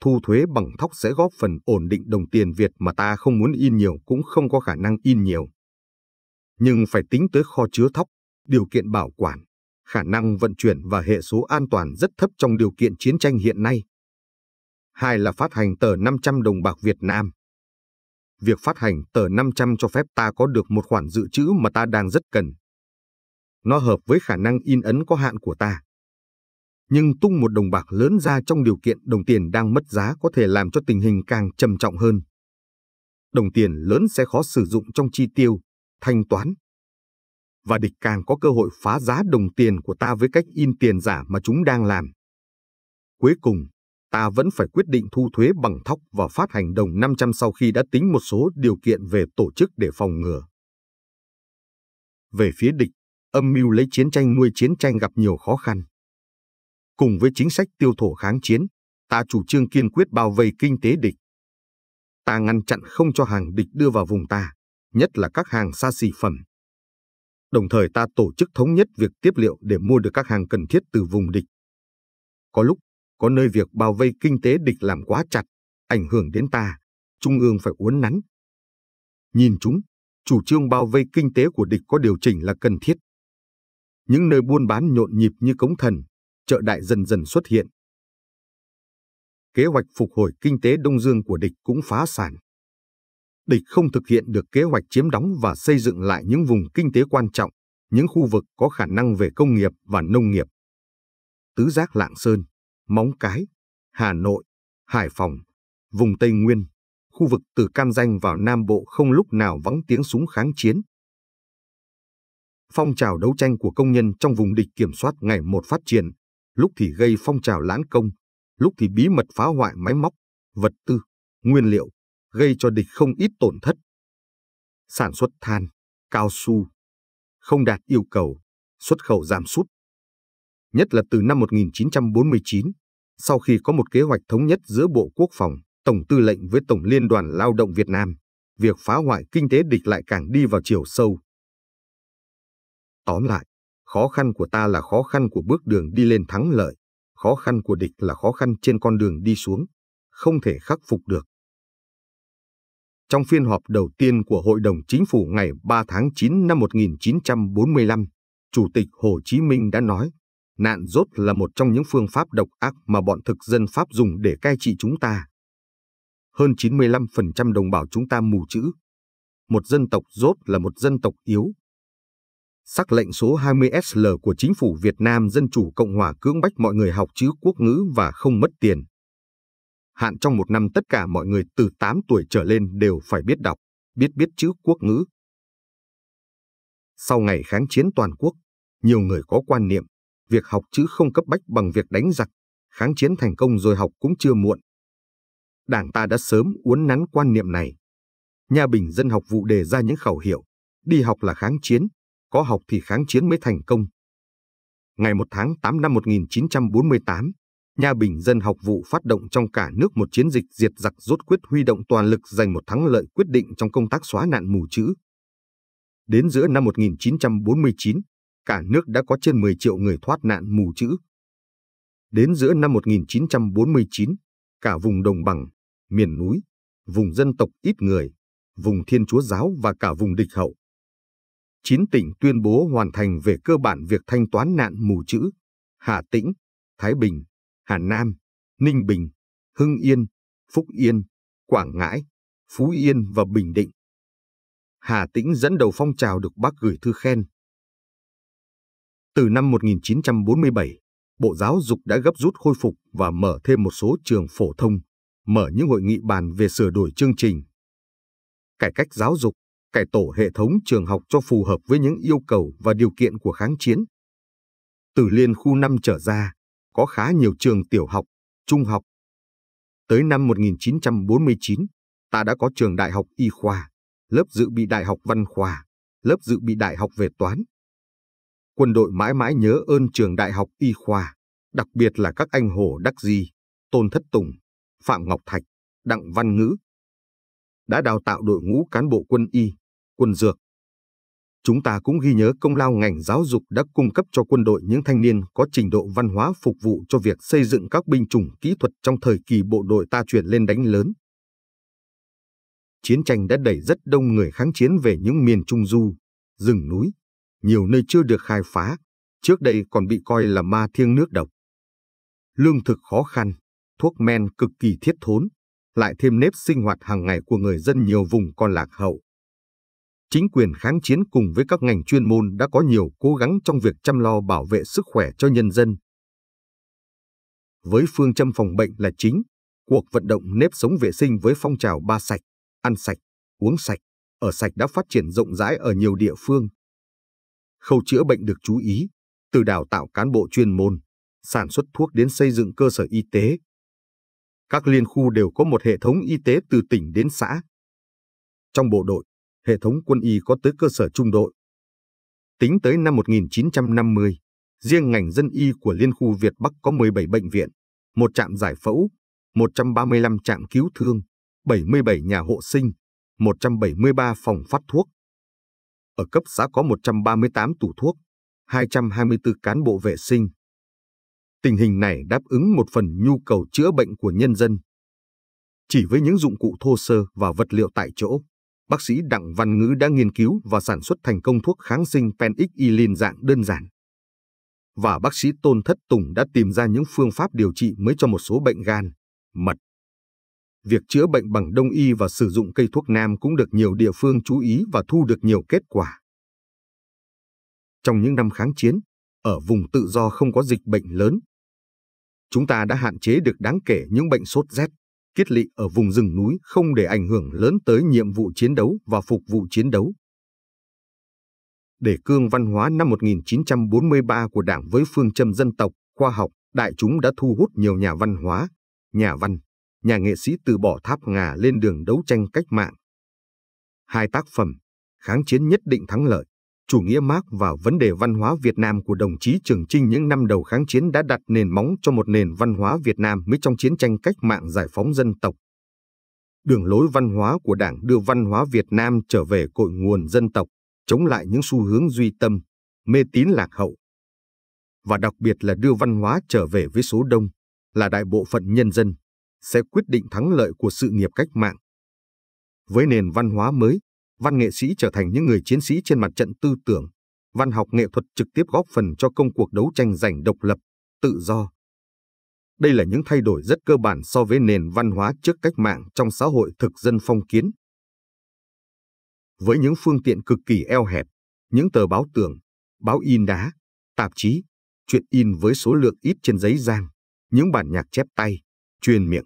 Thu thuế bằng thóc sẽ góp phần ổn định đồng tiền Việt mà ta không muốn in nhiều cũng không có khả năng in nhiều. Nhưng phải tính tới kho chứa thóc, điều kiện bảo quản, khả năng vận chuyển và hệ số an toàn rất thấp trong điều kiện chiến tranh hiện nay. Hai là phát hành tờ 500 đồng bạc Việt Nam việc phát hành tờ 500 cho phép ta có được một khoản dự trữ mà ta đang rất cần. Nó hợp với khả năng in ấn có hạn của ta. Nhưng tung một đồng bạc lớn ra trong điều kiện đồng tiền đang mất giá có thể làm cho tình hình càng trầm trọng hơn. Đồng tiền lớn sẽ khó sử dụng trong chi tiêu, thanh toán. Và địch càng có cơ hội phá giá đồng tiền của ta với cách in tiền giả mà chúng đang làm. Cuối cùng, ta vẫn phải quyết định thu thuế bằng thóc và phát hành đồng 500 sau khi đã tính một số điều kiện về tổ chức để phòng ngừa. Về phía địch, âm mưu lấy chiến tranh nuôi chiến tranh gặp nhiều khó khăn. Cùng với chính sách tiêu thổ kháng chiến, ta chủ trương kiên quyết bao vây kinh tế địch. Ta ngăn chặn không cho hàng địch đưa vào vùng ta, nhất là các hàng xa xỉ phẩm. Đồng thời ta tổ chức thống nhất việc tiếp liệu để mua được các hàng cần thiết từ vùng địch. Có lúc có nơi việc bao vây kinh tế địch làm quá chặt, ảnh hưởng đến ta, Trung ương phải uốn nắn. Nhìn chúng, chủ trương bao vây kinh tế của địch có điều chỉnh là cần thiết. Những nơi buôn bán nhộn nhịp như cống thần, chợ đại dần dần xuất hiện. Kế hoạch phục hồi kinh tế Đông Dương của địch cũng phá sản. Địch không thực hiện được kế hoạch chiếm đóng và xây dựng lại những vùng kinh tế quan trọng, những khu vực có khả năng về công nghiệp và nông nghiệp. Tứ giác Lạng Sơn Móng Cái, Hà Nội, Hải Phòng, vùng Tây Nguyên, khu vực từ Cam Danh vào Nam Bộ không lúc nào vắng tiếng súng kháng chiến. Phong trào đấu tranh của công nhân trong vùng địch kiểm soát ngày một phát triển, lúc thì gây phong trào lãng công, lúc thì bí mật phá hoại máy móc, vật tư, nguyên liệu, gây cho địch không ít tổn thất. Sản xuất than, cao su, không đạt yêu cầu, xuất khẩu giảm sút. Nhất là từ năm 1949, sau khi có một kế hoạch thống nhất giữa Bộ Quốc phòng, Tổng tư lệnh với Tổng Liên đoàn Lao động Việt Nam, việc phá hoại kinh tế địch lại càng đi vào chiều sâu. Tóm lại, khó khăn của ta là khó khăn của bước đường đi lên thắng lợi, khó khăn của địch là khó khăn trên con đường đi xuống, không thể khắc phục được. Trong phiên họp đầu tiên của Hội đồng Chính phủ ngày 3 tháng 9 năm 1945, Chủ tịch Hồ Chí Minh đã nói nạn rốt là một trong những phương pháp độc ác mà bọn thực dân Pháp dùng để cai trị chúng ta. Hơn 95% đồng bào chúng ta mù chữ. Một dân tộc rốt là một dân tộc yếu. Sắc lệnh số 20SL của Chính phủ Việt Nam Dân Chủ Cộng Hòa cưỡng bách mọi người học chữ quốc ngữ và không mất tiền. Hạn trong một năm tất cả mọi người từ 8 tuổi trở lên đều phải biết đọc, biết biết chữ quốc ngữ. Sau ngày kháng chiến toàn quốc, nhiều người có quan niệm việc học chữ không cấp bách bằng việc đánh giặc, kháng chiến thành công rồi học cũng chưa muộn. Đảng ta đã sớm uốn nắn quan niệm này. Nhà bình dân học vụ đề ra những khẩu hiệu, đi học là kháng chiến, có học thì kháng chiến mới thành công. Ngày 1 tháng 8 năm 1948, nhà bình dân học vụ phát động trong cả nước một chiến dịch diệt giặc rốt quyết huy động toàn lực giành một thắng lợi quyết định trong công tác xóa nạn mù chữ. Đến giữa năm 1949, cả nước đã có trên 10 triệu người thoát nạn mù chữ. Đến giữa năm 1949, cả vùng đồng bằng, miền núi, vùng dân tộc ít người, vùng thiên chúa giáo và cả vùng địch hậu. Chín tỉnh tuyên bố hoàn thành về cơ bản việc thanh toán nạn mù chữ, Hà Tĩnh, Thái Bình, Hà Nam, Ninh Bình, Hưng Yên, Phúc Yên, Quảng Ngãi, Phú Yên và Bình Định. Hà Tĩnh dẫn đầu phong trào được bác gửi thư khen, từ năm 1947, Bộ Giáo dục đã gấp rút khôi phục và mở thêm một số trường phổ thông, mở những hội nghị bàn về sửa đổi chương trình. Cải cách giáo dục, cải tổ hệ thống trường học cho phù hợp với những yêu cầu và điều kiện của kháng chiến. Từ liên khu 5 trở ra, có khá nhiều trường tiểu học, trung học. Tới năm 1949, ta đã có trường đại học y khoa, lớp dự bị đại học văn khoa, lớp dự bị đại học về toán, quân đội mãi mãi nhớ ơn trường đại học y khoa, đặc biệt là các anh Hồ Đắc Di, Tôn Thất Tùng, Phạm Ngọc Thạch, Đặng Văn Ngữ, đã đào tạo đội ngũ cán bộ quân y, quân dược. Chúng ta cũng ghi nhớ công lao ngành giáo dục đã cung cấp cho quân đội những thanh niên có trình độ văn hóa phục vụ cho việc xây dựng các binh chủng kỹ thuật trong thời kỳ bộ đội ta chuyển lên đánh lớn. Chiến tranh đã đẩy rất đông người kháng chiến về những miền trung du, rừng núi, nhiều nơi chưa được khai phá, trước đây còn bị coi là ma thiêng nước độc. Lương thực khó khăn, thuốc men cực kỳ thiết thốn, lại thêm nếp sinh hoạt hàng ngày của người dân nhiều vùng còn lạc hậu. Chính quyền kháng chiến cùng với các ngành chuyên môn đã có nhiều cố gắng trong việc chăm lo bảo vệ sức khỏe cho nhân dân. Với phương châm phòng bệnh là chính, cuộc vận động nếp sống vệ sinh với phong trào ba sạch, ăn sạch, uống sạch, ở sạch đã phát triển rộng rãi ở nhiều địa phương, khâu chữa bệnh được chú ý, từ đào tạo cán bộ chuyên môn, sản xuất thuốc đến xây dựng cơ sở y tế. Các liên khu đều có một hệ thống y tế từ tỉnh đến xã. Trong bộ đội, hệ thống quân y có tới cơ sở trung đội. Tính tới năm 1950, riêng ngành dân y của Liên khu Việt Bắc có 17 bệnh viện, một trạm giải phẫu, 135 trạm cứu thương, 77 nhà hộ sinh, 173 phòng phát thuốc, ở cấp xã có 138 tủ thuốc, 224 cán bộ vệ sinh. Tình hình này đáp ứng một phần nhu cầu chữa bệnh của nhân dân. Chỉ với những dụng cụ thô sơ và vật liệu tại chỗ, bác sĩ Đặng Văn Ngữ đã nghiên cứu và sản xuất thành công thuốc kháng sinh penicillin dạng đơn giản. Và bác sĩ Tôn Thất Tùng đã tìm ra những phương pháp điều trị mới cho một số bệnh gan, mật, việc chữa bệnh bằng đông y và sử dụng cây thuốc nam cũng được nhiều địa phương chú ý và thu được nhiều kết quả. Trong những năm kháng chiến, ở vùng tự do không có dịch bệnh lớn, chúng ta đã hạn chế được đáng kể những bệnh sốt rét, kiết lị ở vùng rừng núi không để ảnh hưởng lớn tới nhiệm vụ chiến đấu và phục vụ chiến đấu. Đề cương văn hóa năm 1943 của Đảng với phương châm dân tộc, khoa học, đại chúng đã thu hút nhiều nhà văn hóa, nhà văn, nhà nghệ sĩ từ bỏ tháp ngà lên đường đấu tranh cách mạng. Hai tác phẩm, kháng chiến nhất định thắng lợi, chủ nghĩa Marx và vấn đề văn hóa Việt Nam của đồng chí Trường Trinh những năm đầu kháng chiến đã đặt nền móng cho một nền văn hóa Việt Nam mới trong chiến tranh cách mạng giải phóng dân tộc. Đường lối văn hóa của Đảng đưa văn hóa Việt Nam trở về cội nguồn dân tộc, chống lại những xu hướng duy tâm, mê tín lạc hậu. Và đặc biệt là đưa văn hóa trở về với số đông, là đại bộ phận nhân dân sẽ quyết định thắng lợi của sự nghiệp cách mạng. Với nền văn hóa mới, văn nghệ sĩ trở thành những người chiến sĩ trên mặt trận tư tưởng, văn học nghệ thuật trực tiếp góp phần cho công cuộc đấu tranh giành độc lập, tự do. Đây là những thay đổi rất cơ bản so với nền văn hóa trước cách mạng trong xã hội thực dân phong kiến. Với những phương tiện cực kỳ eo hẹp, những tờ báo tưởng, báo in đá, tạp chí, truyện in với số lượng ít trên giấy giang, những bản nhạc chép tay, truyền miệng,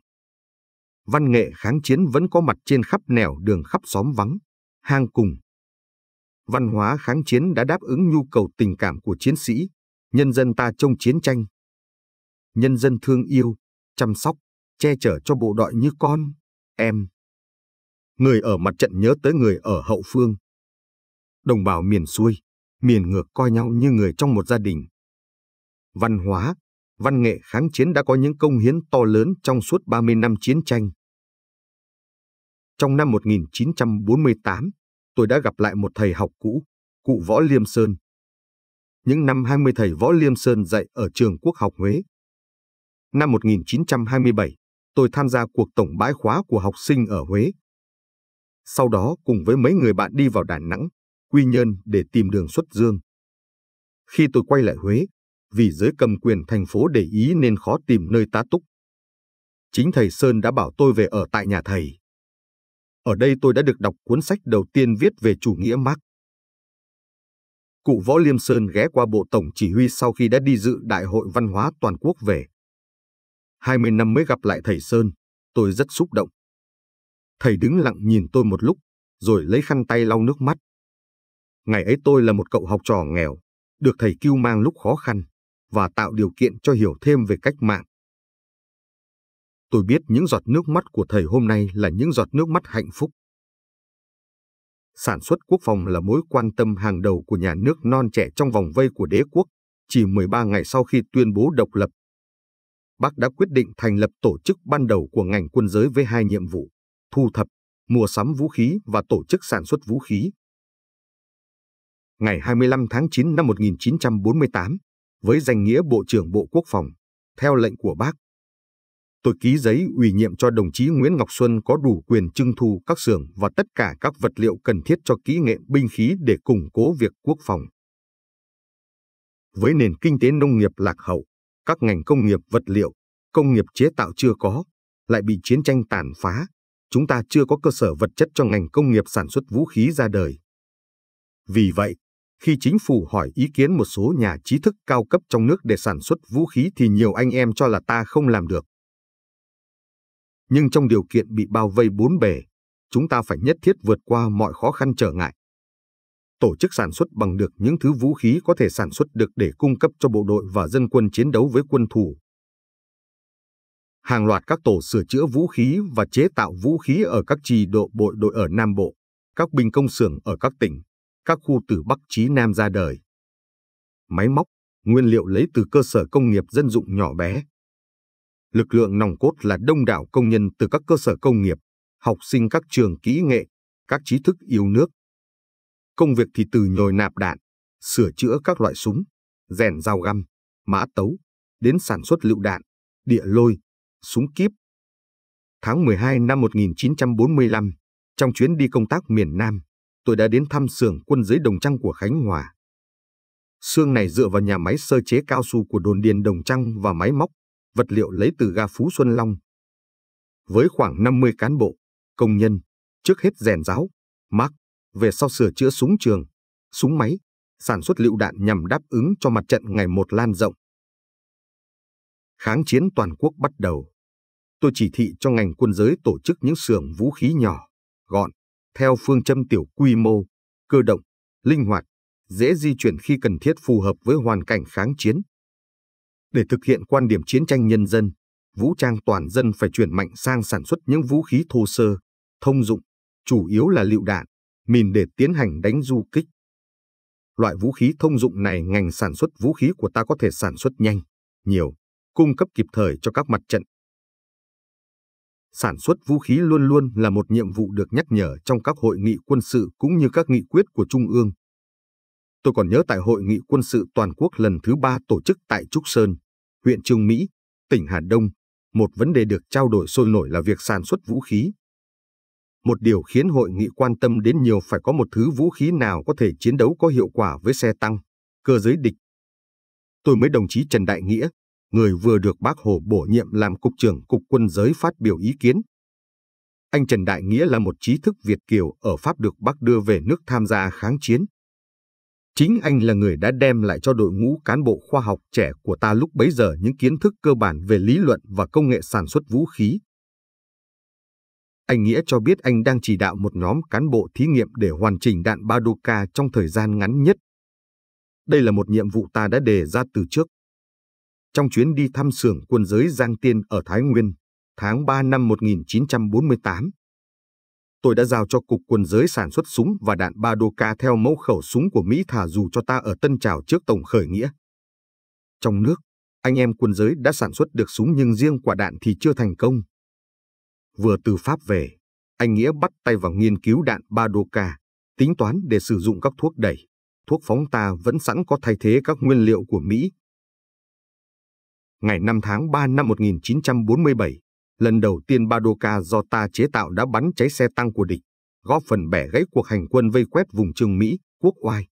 văn nghệ kháng chiến vẫn có mặt trên khắp nẻo đường khắp xóm vắng, hang cùng. Văn hóa kháng chiến đã đáp ứng nhu cầu tình cảm của chiến sĩ, nhân dân ta trong chiến tranh. Nhân dân thương yêu, chăm sóc, che chở cho bộ đội như con, em. Người ở mặt trận nhớ tới người ở hậu phương. Đồng bào miền xuôi, miền ngược coi nhau như người trong một gia đình. Văn hóa, văn nghệ kháng chiến đã có những công hiến to lớn trong suốt 30 năm chiến tranh. Trong năm 1948, tôi đã gặp lại một thầy học cũ, cụ Võ Liêm Sơn. Những năm 20 thầy Võ Liêm Sơn dạy ở trường Quốc học Huế. Năm 1927, tôi tham gia cuộc tổng bãi khóa của học sinh ở Huế. Sau đó cùng với mấy người bạn đi vào Đà Nẵng, Quy Nhơn để tìm đường xuất dương. Khi tôi quay lại Huế, vì giới cầm quyền thành phố để ý nên khó tìm nơi tá túc. Chính thầy Sơn đã bảo tôi về ở tại nhà thầy. Ở đây tôi đã được đọc cuốn sách đầu tiên viết về chủ nghĩa Marx. Cụ Võ Liêm Sơn ghé qua Bộ Tổng Chỉ huy sau khi đã đi dự Đại hội Văn hóa Toàn quốc về. 20 năm mới gặp lại thầy Sơn, tôi rất xúc động. Thầy đứng lặng nhìn tôi một lúc, rồi lấy khăn tay lau nước mắt. Ngày ấy tôi là một cậu học trò nghèo, được thầy cứu mang lúc khó khăn và tạo điều kiện cho hiểu thêm về cách mạng, Tôi biết những giọt nước mắt của thầy hôm nay là những giọt nước mắt hạnh phúc. Sản xuất quốc phòng là mối quan tâm hàng đầu của nhà nước non trẻ trong vòng vây của đế quốc, chỉ 13 ngày sau khi tuyên bố độc lập. Bác đã quyết định thành lập tổ chức ban đầu của ngành quân giới với hai nhiệm vụ, thu thập, mua sắm vũ khí và tổ chức sản xuất vũ khí. Ngày 25 tháng 9 năm 1948, với danh nghĩa Bộ trưởng Bộ Quốc phòng, theo lệnh của bác, tôi ký giấy ủy nhiệm cho đồng chí Nguyễn Ngọc Xuân có đủ quyền trưng thu các xưởng và tất cả các vật liệu cần thiết cho kỹ nghệ binh khí để củng cố việc quốc phòng. Với nền kinh tế nông nghiệp lạc hậu, các ngành công nghiệp vật liệu, công nghiệp chế tạo chưa có, lại bị chiến tranh tàn phá, chúng ta chưa có cơ sở vật chất cho ngành công nghiệp sản xuất vũ khí ra đời. Vì vậy, khi chính phủ hỏi ý kiến một số nhà trí thức cao cấp trong nước để sản xuất vũ khí thì nhiều anh em cho là ta không làm được nhưng trong điều kiện bị bao vây bốn bề, chúng ta phải nhất thiết vượt qua mọi khó khăn trở ngại. Tổ chức sản xuất bằng được những thứ vũ khí có thể sản xuất được để cung cấp cho bộ đội và dân quân chiến đấu với quân thù. Hàng loạt các tổ sửa chữa vũ khí và chế tạo vũ khí ở các trì độ bộ đội ở Nam Bộ, các binh công xưởng ở các tỉnh, các khu từ Bắc chí Nam ra đời. Máy móc, nguyên liệu lấy từ cơ sở công nghiệp dân dụng nhỏ bé, Lực lượng nòng cốt là đông đảo công nhân từ các cơ sở công nghiệp, học sinh các trường kỹ nghệ, các trí thức yêu nước. Công việc thì từ nhồi nạp đạn, sửa chữa các loại súng, rèn dao găm, mã tấu, đến sản xuất lựu đạn, địa lôi, súng kíp. Tháng 12 năm 1945, trong chuyến đi công tác miền Nam, tôi đã đến thăm xưởng quân giới Đồng Trăng của Khánh Hòa. Xương này dựa vào nhà máy sơ chế cao su của đồn điền Đồng Trăng và máy móc vật liệu lấy từ ga Phú Xuân Long. Với khoảng 50 cán bộ, công nhân, trước hết rèn giáo, mắc về sau sửa chữa súng trường, súng máy, sản xuất lựu đạn nhằm đáp ứng cho mặt trận ngày một lan rộng. Kháng chiến toàn quốc bắt đầu. Tôi chỉ thị cho ngành quân giới tổ chức những xưởng vũ khí nhỏ, gọn, theo phương châm tiểu quy mô, cơ động, linh hoạt, dễ di chuyển khi cần thiết phù hợp với hoàn cảnh kháng chiến, để thực hiện quan điểm chiến tranh nhân dân, vũ trang toàn dân phải chuyển mạnh sang sản xuất những vũ khí thô sơ, thông dụng, chủ yếu là lựu đạn, mìn để tiến hành đánh du kích. Loại vũ khí thông dụng này ngành sản xuất vũ khí của ta có thể sản xuất nhanh, nhiều, cung cấp kịp thời cho các mặt trận. Sản xuất vũ khí luôn luôn là một nhiệm vụ được nhắc nhở trong các hội nghị quân sự cũng như các nghị quyết của Trung ương. Tôi còn nhớ tại hội nghị quân sự toàn quốc lần thứ ba tổ chức tại Trúc Sơn, huyện Trương Mỹ, tỉnh Hà Đông, một vấn đề được trao đổi sôi nổi là việc sản xuất vũ khí. Một điều khiến hội nghị quan tâm đến nhiều phải có một thứ vũ khí nào có thể chiến đấu có hiệu quả với xe tăng, cơ giới địch. Tôi mới đồng chí Trần Đại Nghĩa, người vừa được bác Hồ bổ nhiệm làm Cục trưởng Cục Quân giới phát biểu ý kiến. Anh Trần Đại Nghĩa là một trí thức Việt Kiều ở Pháp được bác đưa về nước tham gia kháng chiến. Chính anh là người đã đem lại cho đội ngũ cán bộ khoa học trẻ của ta lúc bấy giờ những kiến thức cơ bản về lý luận và công nghệ sản xuất vũ khí. Anh Nghĩa cho biết anh đang chỉ đạo một nhóm cán bộ thí nghiệm để hoàn chỉnh đạn Badoka trong thời gian ngắn nhất. Đây là một nhiệm vụ ta đã đề ra từ trước. Trong chuyến đi thăm xưởng quân giới Giang Tiên ở Thái Nguyên, tháng 3 năm 1948, tôi đã giao cho Cục Quân giới sản xuất súng và đạn Badoka theo mẫu khẩu súng của Mỹ thả dù cho ta ở Tân Trào trước Tổng khởi nghĩa. Trong nước, anh em quân giới đã sản xuất được súng nhưng riêng quả đạn thì chưa thành công. Vừa từ Pháp về, anh Nghĩa bắt tay vào nghiên cứu đạn Badoka, tính toán để sử dụng các thuốc đẩy, thuốc phóng ta vẫn sẵn có thay thế các nguyên liệu của Mỹ. Ngày 5 tháng 3 năm 1947, lần đầu tiên Badoka do ta chế tạo đã bắn cháy xe tăng của địch, góp phần bẻ gãy cuộc hành quân vây quét vùng trường Mỹ, quốc oai.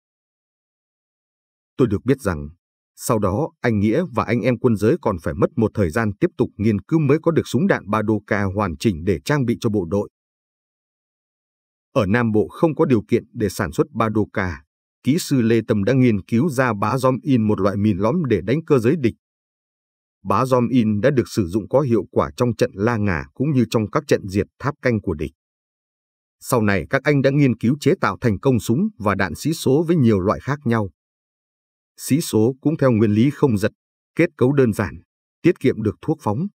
Tôi được biết rằng, sau đó anh Nghĩa và anh em quân giới còn phải mất một thời gian tiếp tục nghiên cứu mới có được súng đạn Badoka hoàn chỉnh để trang bị cho bộ đội. Ở Nam Bộ không có điều kiện để sản xuất Badoka, kỹ sư Lê Tâm đã nghiên cứu ra bá dom in một loại mìn lõm để đánh cơ giới địch Bá Giom In đã được sử dụng có hiệu quả trong trận La Ngà cũng như trong các trận diệt tháp canh của địch. Sau này các anh đã nghiên cứu chế tạo thành công súng và đạn xí số với nhiều loại khác nhau. Xí số cũng theo nguyên lý không giật, kết cấu đơn giản, tiết kiệm được thuốc phóng.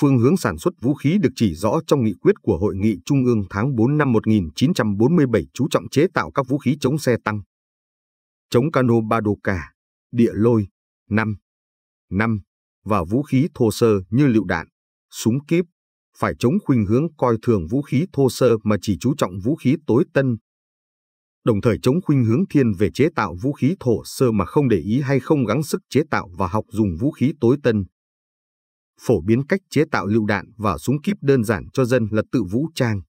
Phương hướng sản xuất vũ khí được chỉ rõ trong nghị quyết của Hội nghị Trung ương tháng 4 năm 1947 chú trọng chế tạo các vũ khí chống xe tăng. Chống cano Badoka, địa lôi, 5 5. Và vũ khí thô sơ như lựu đạn, súng kíp, phải chống khuynh hướng coi thường vũ khí thô sơ mà chỉ chú trọng vũ khí tối tân. Đồng thời chống khuynh hướng thiên về chế tạo vũ khí thô sơ mà không để ý hay không gắng sức chế tạo và học dùng vũ khí tối tân. Phổ biến cách chế tạo lựu đạn và súng kíp đơn giản cho dân là tự vũ trang.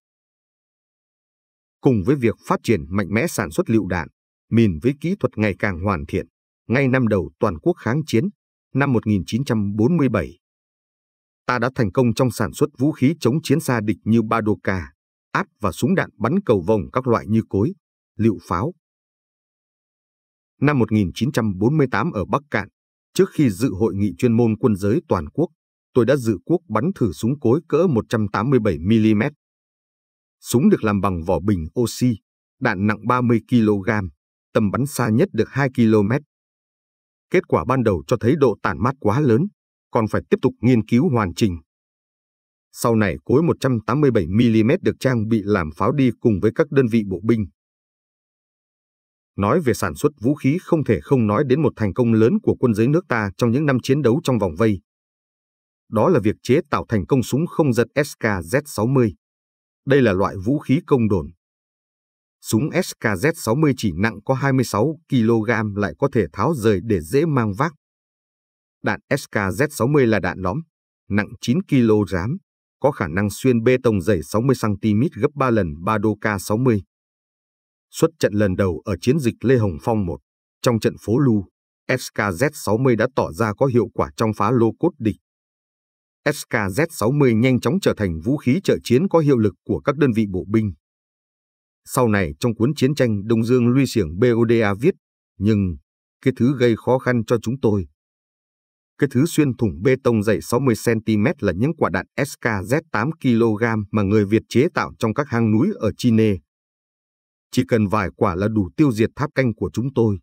Cùng với việc phát triển mạnh mẽ sản xuất lựu đạn, mìn với kỹ thuật ngày càng hoàn thiện, ngay năm đầu toàn quốc kháng chiến, năm 1947. Ta đã thành công trong sản xuất vũ khí chống chiến xa địch như Badoka, áp và súng đạn bắn cầu vòng các loại như cối, liệu pháo. Năm 1948 ở Bắc Cạn, trước khi dự hội nghị chuyên môn quân giới toàn quốc, tôi đã dự quốc bắn thử súng cối cỡ 187mm. Súng được làm bằng vỏ bình oxy, đạn nặng 30 kg, tầm bắn xa nhất được 2 km, Kết quả ban đầu cho thấy độ tản mát quá lớn, còn phải tiếp tục nghiên cứu hoàn chỉnh. Sau này cối 187mm được trang bị làm pháo đi cùng với các đơn vị bộ binh. Nói về sản xuất vũ khí không thể không nói đến một thành công lớn của quân giới nước ta trong những năm chiến đấu trong vòng vây. Đó là việc chế tạo thành công súng không giật SKZ-60. Đây là loại vũ khí công đồn, súng SKZ-60 chỉ nặng có 26 kg lại có thể tháo rời để dễ mang vác. Đạn SKZ-60 là đạn lõm, nặng 9 kg, có khả năng xuyên bê tông dày 60cm gấp 3 lần Badoka 60. Xuất trận lần đầu ở chiến dịch Lê Hồng Phong 1, trong trận phố Lu, SKZ-60 đã tỏ ra có hiệu quả trong phá lô cốt địch. SKZ-60 nhanh chóng trở thành vũ khí trợ chiến có hiệu lực của các đơn vị bộ binh. Sau này trong cuốn chiến tranh Đông Dương Luy Siểng BODA viết, nhưng cái thứ gây khó khăn cho chúng tôi. Cái thứ xuyên thủng bê tông dày 60cm là những quả đạn SKZ 8kg mà người Việt chế tạo trong các hang núi ở Chile. Chỉ cần vài quả là đủ tiêu diệt tháp canh của chúng tôi.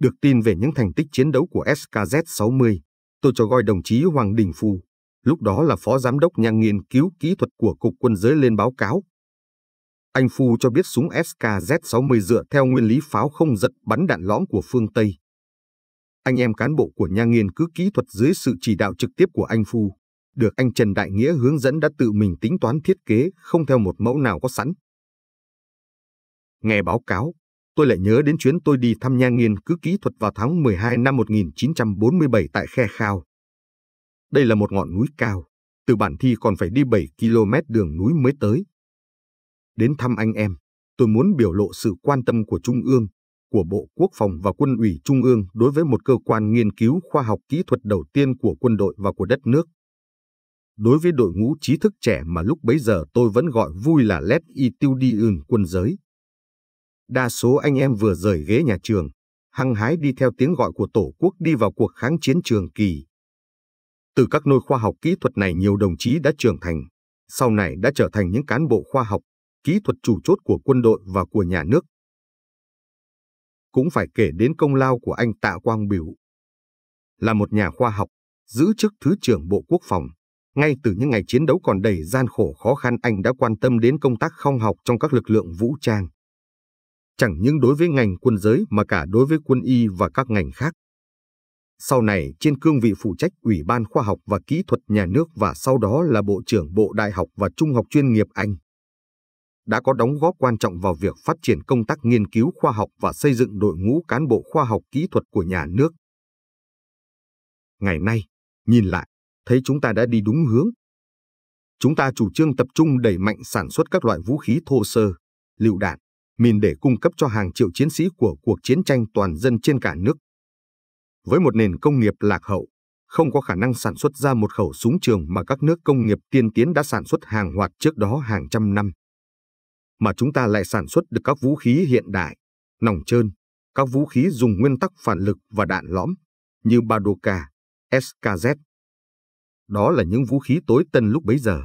Được tin về những thành tích chiến đấu của SKZ-60, tôi cho gọi đồng chí Hoàng Đình Phu, lúc đó là phó giám đốc nhà nghiên cứu kỹ thuật của Cục Quân giới lên báo cáo anh Phu cho biết súng SKZ-60 dựa theo nguyên lý pháo không giật bắn đạn lõm của phương Tây. Anh em cán bộ của nhà nghiên cứu kỹ thuật dưới sự chỉ đạo trực tiếp của anh Phu, được anh Trần Đại Nghĩa hướng dẫn đã tự mình tính toán thiết kế không theo một mẫu nào có sẵn. Nghe báo cáo, tôi lại nhớ đến chuyến tôi đi thăm nhà nghiên cứu kỹ thuật vào tháng 12 năm 1947 tại Khe Khao. Đây là một ngọn núi cao, từ bản thi còn phải đi 7 km đường núi mới tới. Đến thăm anh em, tôi muốn biểu lộ sự quan tâm của Trung ương, của Bộ Quốc phòng và Quân ủy Trung ương đối với một cơ quan nghiên cứu khoa học kỹ thuật đầu tiên của quân đội và của đất nước. Đối với đội ngũ trí thức trẻ mà lúc bấy giờ tôi vẫn gọi vui là Let Y Tiêu Đi Ưn quân giới. Đa số anh em vừa rời ghế nhà trường, hăng hái đi theo tiếng gọi của Tổ quốc đi vào cuộc kháng chiến trường kỳ. Từ các nôi khoa học kỹ thuật này nhiều đồng chí đã trưởng thành, sau này đã trở thành những cán bộ khoa học kỹ thuật chủ chốt của quân đội và của nhà nước. Cũng phải kể đến công lao của anh Tạ Quang Biểu. Là một nhà khoa học, giữ chức Thứ trưởng Bộ Quốc phòng, ngay từ những ngày chiến đấu còn đầy gian khổ khó khăn anh đã quan tâm đến công tác khoa học trong các lực lượng vũ trang. Chẳng những đối với ngành quân giới mà cả đối với quân y và các ngành khác. Sau này, trên cương vị phụ trách Ủy ban Khoa học và Kỹ thuật Nhà nước và sau đó là Bộ trưởng Bộ Đại học và Trung học chuyên nghiệp Anh đã có đóng góp quan trọng vào việc phát triển công tác nghiên cứu khoa học và xây dựng đội ngũ cán bộ khoa học kỹ thuật của nhà nước. Ngày nay, nhìn lại, thấy chúng ta đã đi đúng hướng. Chúng ta chủ trương tập trung đẩy mạnh sản xuất các loại vũ khí thô sơ, lựu đạn, mìn để cung cấp cho hàng triệu chiến sĩ của cuộc chiến tranh toàn dân trên cả nước. Với một nền công nghiệp lạc hậu, không có khả năng sản xuất ra một khẩu súng trường mà các nước công nghiệp tiên tiến đã sản xuất hàng loạt trước đó hàng trăm năm mà chúng ta lại sản xuất được các vũ khí hiện đại, nòng trơn, các vũ khí dùng nguyên tắc phản lực và đạn lõm như Badoka, SKZ. Đó là những vũ khí tối tân lúc bấy giờ.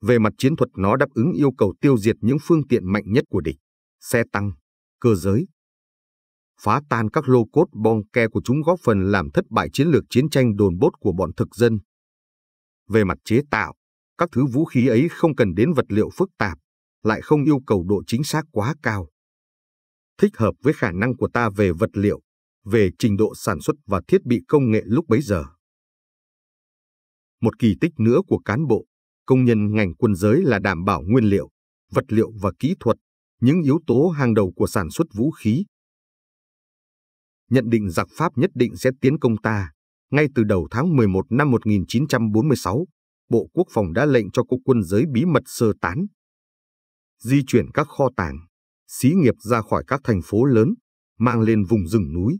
Về mặt chiến thuật nó đáp ứng yêu cầu tiêu diệt những phương tiện mạnh nhất của địch, xe tăng, cơ giới. Phá tan các lô cốt bong ke của chúng góp phần làm thất bại chiến lược chiến tranh đồn bốt của bọn thực dân. Về mặt chế tạo, các thứ vũ khí ấy không cần đến vật liệu phức tạp, lại không yêu cầu độ chính xác quá cao. Thích hợp với khả năng của ta về vật liệu, về trình độ sản xuất và thiết bị công nghệ lúc bấy giờ. Một kỳ tích nữa của cán bộ, công nhân ngành quân giới là đảm bảo nguyên liệu, vật liệu và kỹ thuật, những yếu tố hàng đầu của sản xuất vũ khí. Nhận định giặc Pháp nhất định sẽ tiến công ta. Ngay từ đầu tháng 11 năm 1946, Bộ Quốc phòng đã lệnh cho cục quân giới bí mật sơ tán, di chuyển các kho tàng, xí nghiệp ra khỏi các thành phố lớn, mang lên vùng rừng núi.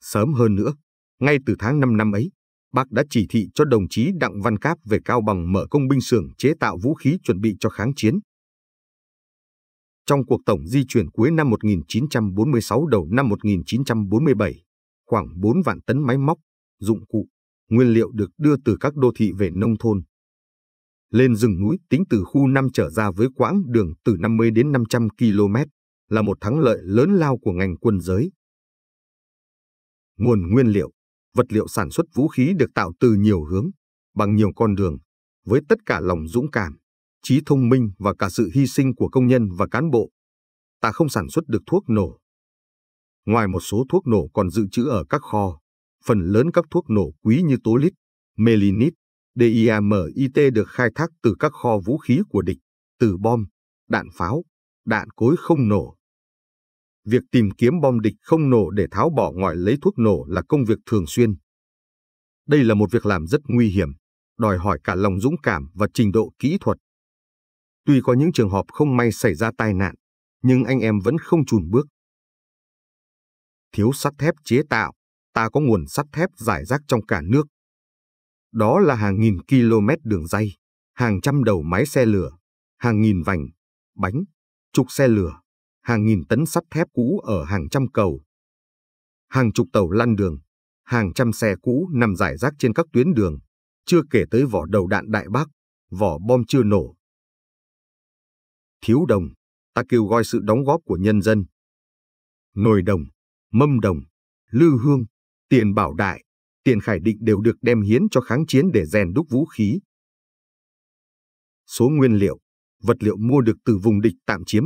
Sớm hơn nữa, ngay từ tháng 5 năm ấy, bác đã chỉ thị cho đồng chí Đặng Văn Cáp về Cao Bằng mở công binh xưởng chế tạo vũ khí chuẩn bị cho kháng chiến. Trong cuộc tổng di chuyển cuối năm 1946 đầu năm 1947, khoảng 4 vạn tấn máy móc, dụng cụ, nguyên liệu được đưa từ các đô thị về nông thôn lên rừng núi tính từ khu 5 trở ra với quãng đường từ 50 đến 500 km là một thắng lợi lớn lao của ngành quân giới. Nguồn nguyên liệu, vật liệu sản xuất vũ khí được tạo từ nhiều hướng, bằng nhiều con đường, với tất cả lòng dũng cảm, trí thông minh và cả sự hy sinh của công nhân và cán bộ. Ta không sản xuất được thuốc nổ. Ngoài một số thuốc nổ còn dự trữ ở các kho, phần lớn các thuốc nổ quý như tố lít, melinit, Diamit được khai thác từ các kho vũ khí của địch, từ bom, đạn pháo, đạn cối không nổ. Việc tìm kiếm bom địch không nổ để tháo bỏ ngoại lấy thuốc nổ là công việc thường xuyên. Đây là một việc làm rất nguy hiểm, đòi hỏi cả lòng dũng cảm và trình độ kỹ thuật. Tuy có những trường hợp không may xảy ra tai nạn, nhưng anh em vẫn không chùn bước. Thiếu sắt thép chế tạo, ta có nguồn sắt thép giải rác trong cả nước, đó là hàng nghìn km đường dây, hàng trăm đầu máy xe lửa, hàng nghìn vành, bánh, trục xe lửa, hàng nghìn tấn sắt thép cũ ở hàng trăm cầu, hàng chục tàu lăn đường, hàng trăm xe cũ nằm rải rác trên các tuyến đường, chưa kể tới vỏ đầu đạn đại bác, vỏ bom chưa nổ. Thiếu đồng, ta kêu gọi sự đóng góp của nhân dân. Nồi đồng, mâm đồng, lư hương, tiền bảo đại, tiền khải định đều được đem hiến cho kháng chiến để rèn đúc vũ khí. Số nguyên liệu, vật liệu mua được từ vùng địch tạm chiếm,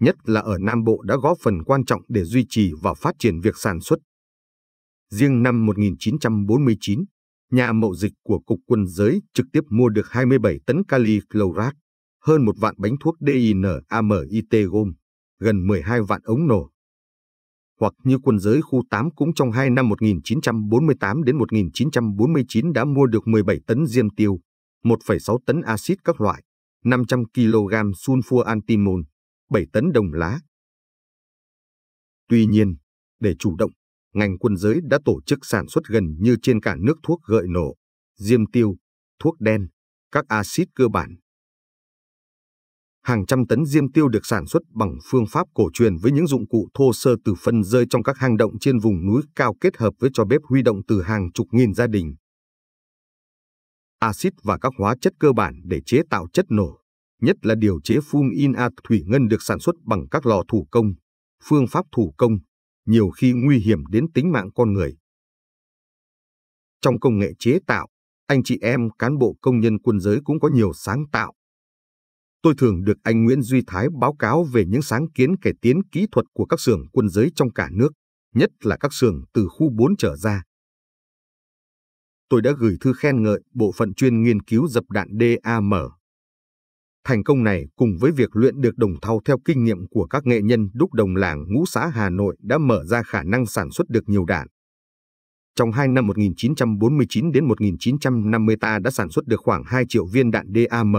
nhất là ở Nam Bộ đã góp phần quan trọng để duy trì và phát triển việc sản xuất. Riêng năm 1949, nhà mậu dịch của Cục Quân Giới trực tiếp mua được 27 tấn kali chlorat, hơn một vạn bánh thuốc DINAMIT gồm, gần 12 vạn ống nổ, hoặc như quân giới khu 8 cũng trong hai năm 1948 đến 1949 đã mua được 17 tấn diêm tiêu, 1,6 tấn axit các loại, 500 kg sunfua antimon, 7 tấn đồng lá. Tuy nhiên, để chủ động, ngành quân giới đã tổ chức sản xuất gần như trên cả nước thuốc gợi nổ, diêm tiêu, thuốc đen, các axit cơ bản hàng trăm tấn diêm tiêu được sản xuất bằng phương pháp cổ truyền với những dụng cụ thô sơ từ phân rơi trong các hang động trên vùng núi cao kết hợp với cho bếp huy động từ hàng chục nghìn gia đình. Axit và các hóa chất cơ bản để chế tạo chất nổ, nhất là điều chế phun in a thủy ngân được sản xuất bằng các lò thủ công, phương pháp thủ công, nhiều khi nguy hiểm đến tính mạng con người. Trong công nghệ chế tạo, anh chị em cán bộ công nhân quân giới cũng có nhiều sáng tạo, tôi thường được anh Nguyễn Duy Thái báo cáo về những sáng kiến cải tiến kỹ thuật của các xưởng quân giới trong cả nước, nhất là các xưởng từ khu 4 trở ra. Tôi đã gửi thư khen ngợi bộ phận chuyên nghiên cứu dập đạn DAM. Thành công này cùng với việc luyện được đồng thau theo kinh nghiệm của các nghệ nhân đúc đồng làng ngũ xã Hà Nội đã mở ra khả năng sản xuất được nhiều đạn. Trong hai năm 1949 đến 1950 ta đã sản xuất được khoảng 2 triệu viên đạn DAM.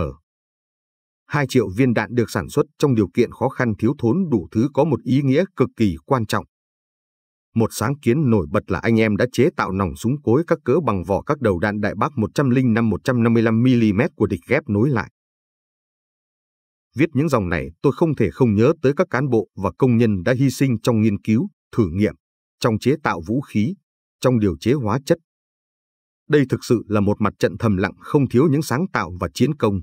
2 triệu viên đạn được sản xuất trong điều kiện khó khăn thiếu thốn đủ thứ có một ý nghĩa cực kỳ quan trọng. Một sáng kiến nổi bật là anh em đã chế tạo nòng súng cối các cỡ bằng vỏ các đầu đạn đại bác 105-155mm của địch ghép nối lại. Viết những dòng này tôi không thể không nhớ tới các cán bộ và công nhân đã hy sinh trong nghiên cứu, thử nghiệm, trong chế tạo vũ khí, trong điều chế hóa chất. Đây thực sự là một mặt trận thầm lặng không thiếu những sáng tạo và chiến công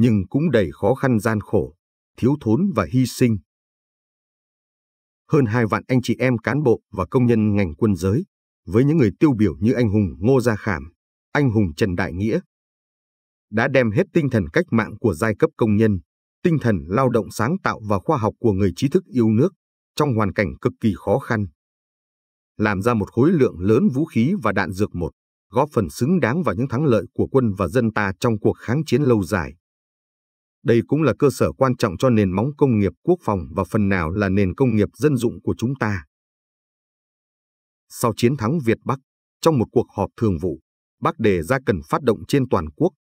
nhưng cũng đầy khó khăn gian khổ, thiếu thốn và hy sinh. Hơn hai vạn anh chị em cán bộ và công nhân ngành quân giới, với những người tiêu biểu như anh hùng Ngô Gia Khảm, anh hùng Trần Đại Nghĩa, đã đem hết tinh thần cách mạng của giai cấp công nhân, tinh thần lao động sáng tạo và khoa học của người trí thức yêu nước trong hoàn cảnh cực kỳ khó khăn. Làm ra một khối lượng lớn vũ khí và đạn dược một, góp phần xứng đáng vào những thắng lợi của quân và dân ta trong cuộc kháng chiến lâu dài. Đây cũng là cơ sở quan trọng cho nền móng công nghiệp quốc phòng và phần nào là nền công nghiệp dân dụng của chúng ta. Sau chiến thắng Việt Bắc, trong một cuộc họp thường vụ, bác đề ra cần phát động trên toàn quốc.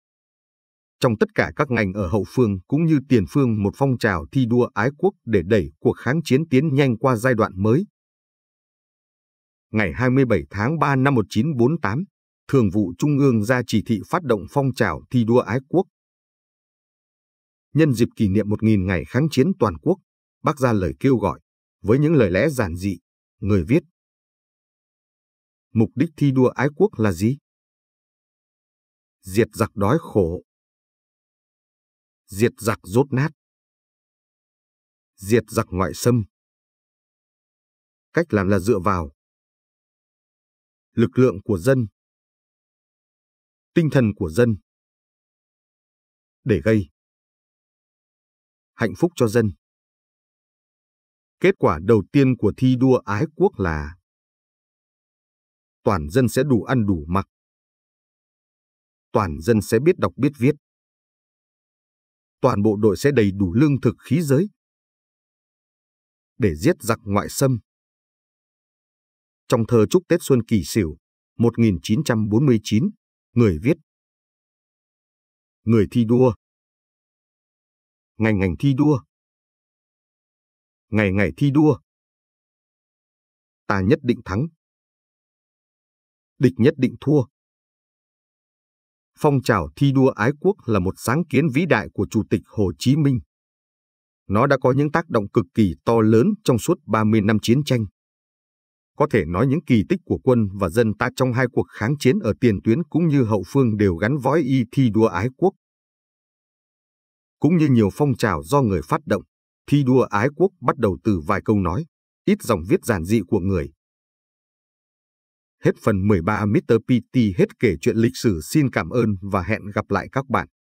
Trong tất cả các ngành ở hậu phương cũng như tiền phương một phong trào thi đua ái quốc để đẩy cuộc kháng chiến tiến nhanh qua giai đoạn mới. Ngày 27 tháng 3 năm 1948, Thường vụ Trung ương ra chỉ thị phát động phong trào thi đua ái quốc Nhân dịp kỷ niệm 1.000 ngày kháng chiến toàn quốc, bác ra lời kêu gọi, với những lời lẽ giản dị, người viết. Mục đích thi đua ái quốc là gì? Diệt giặc đói khổ. Diệt giặc rốt nát. Diệt giặc ngoại xâm. Cách làm là dựa vào. Lực lượng của dân. Tinh thần của dân. Để gây hạnh phúc cho dân. Kết quả đầu tiên của thi đua ái quốc là toàn dân sẽ đủ ăn đủ mặc. Toàn dân sẽ biết đọc biết viết. Toàn bộ đội sẽ đầy đủ lương thực khí giới để giết giặc ngoại xâm. Trong thơ chúc Tết Xuân Kỷ Sửu 1949, người viết Người thi đua Ngày ngành thi đua. Ngày ngày thi đua. Ta nhất định thắng. Địch nhất định thua. Phong trào thi đua ái quốc là một sáng kiến vĩ đại của Chủ tịch Hồ Chí Minh. Nó đã có những tác động cực kỳ to lớn trong suốt 30 năm chiến tranh có thể nói những kỳ tích của quân và dân ta trong hai cuộc kháng chiến ở tiền tuyến cũng như hậu phương đều gắn vói y thi đua ái quốc, cũng như nhiều phong trào do người phát động, thi đua ái quốc bắt đầu từ vài câu nói, ít dòng viết giản dị của người. Hết phần 13 Mr. PT hết kể chuyện lịch sử xin cảm ơn và hẹn gặp lại các bạn.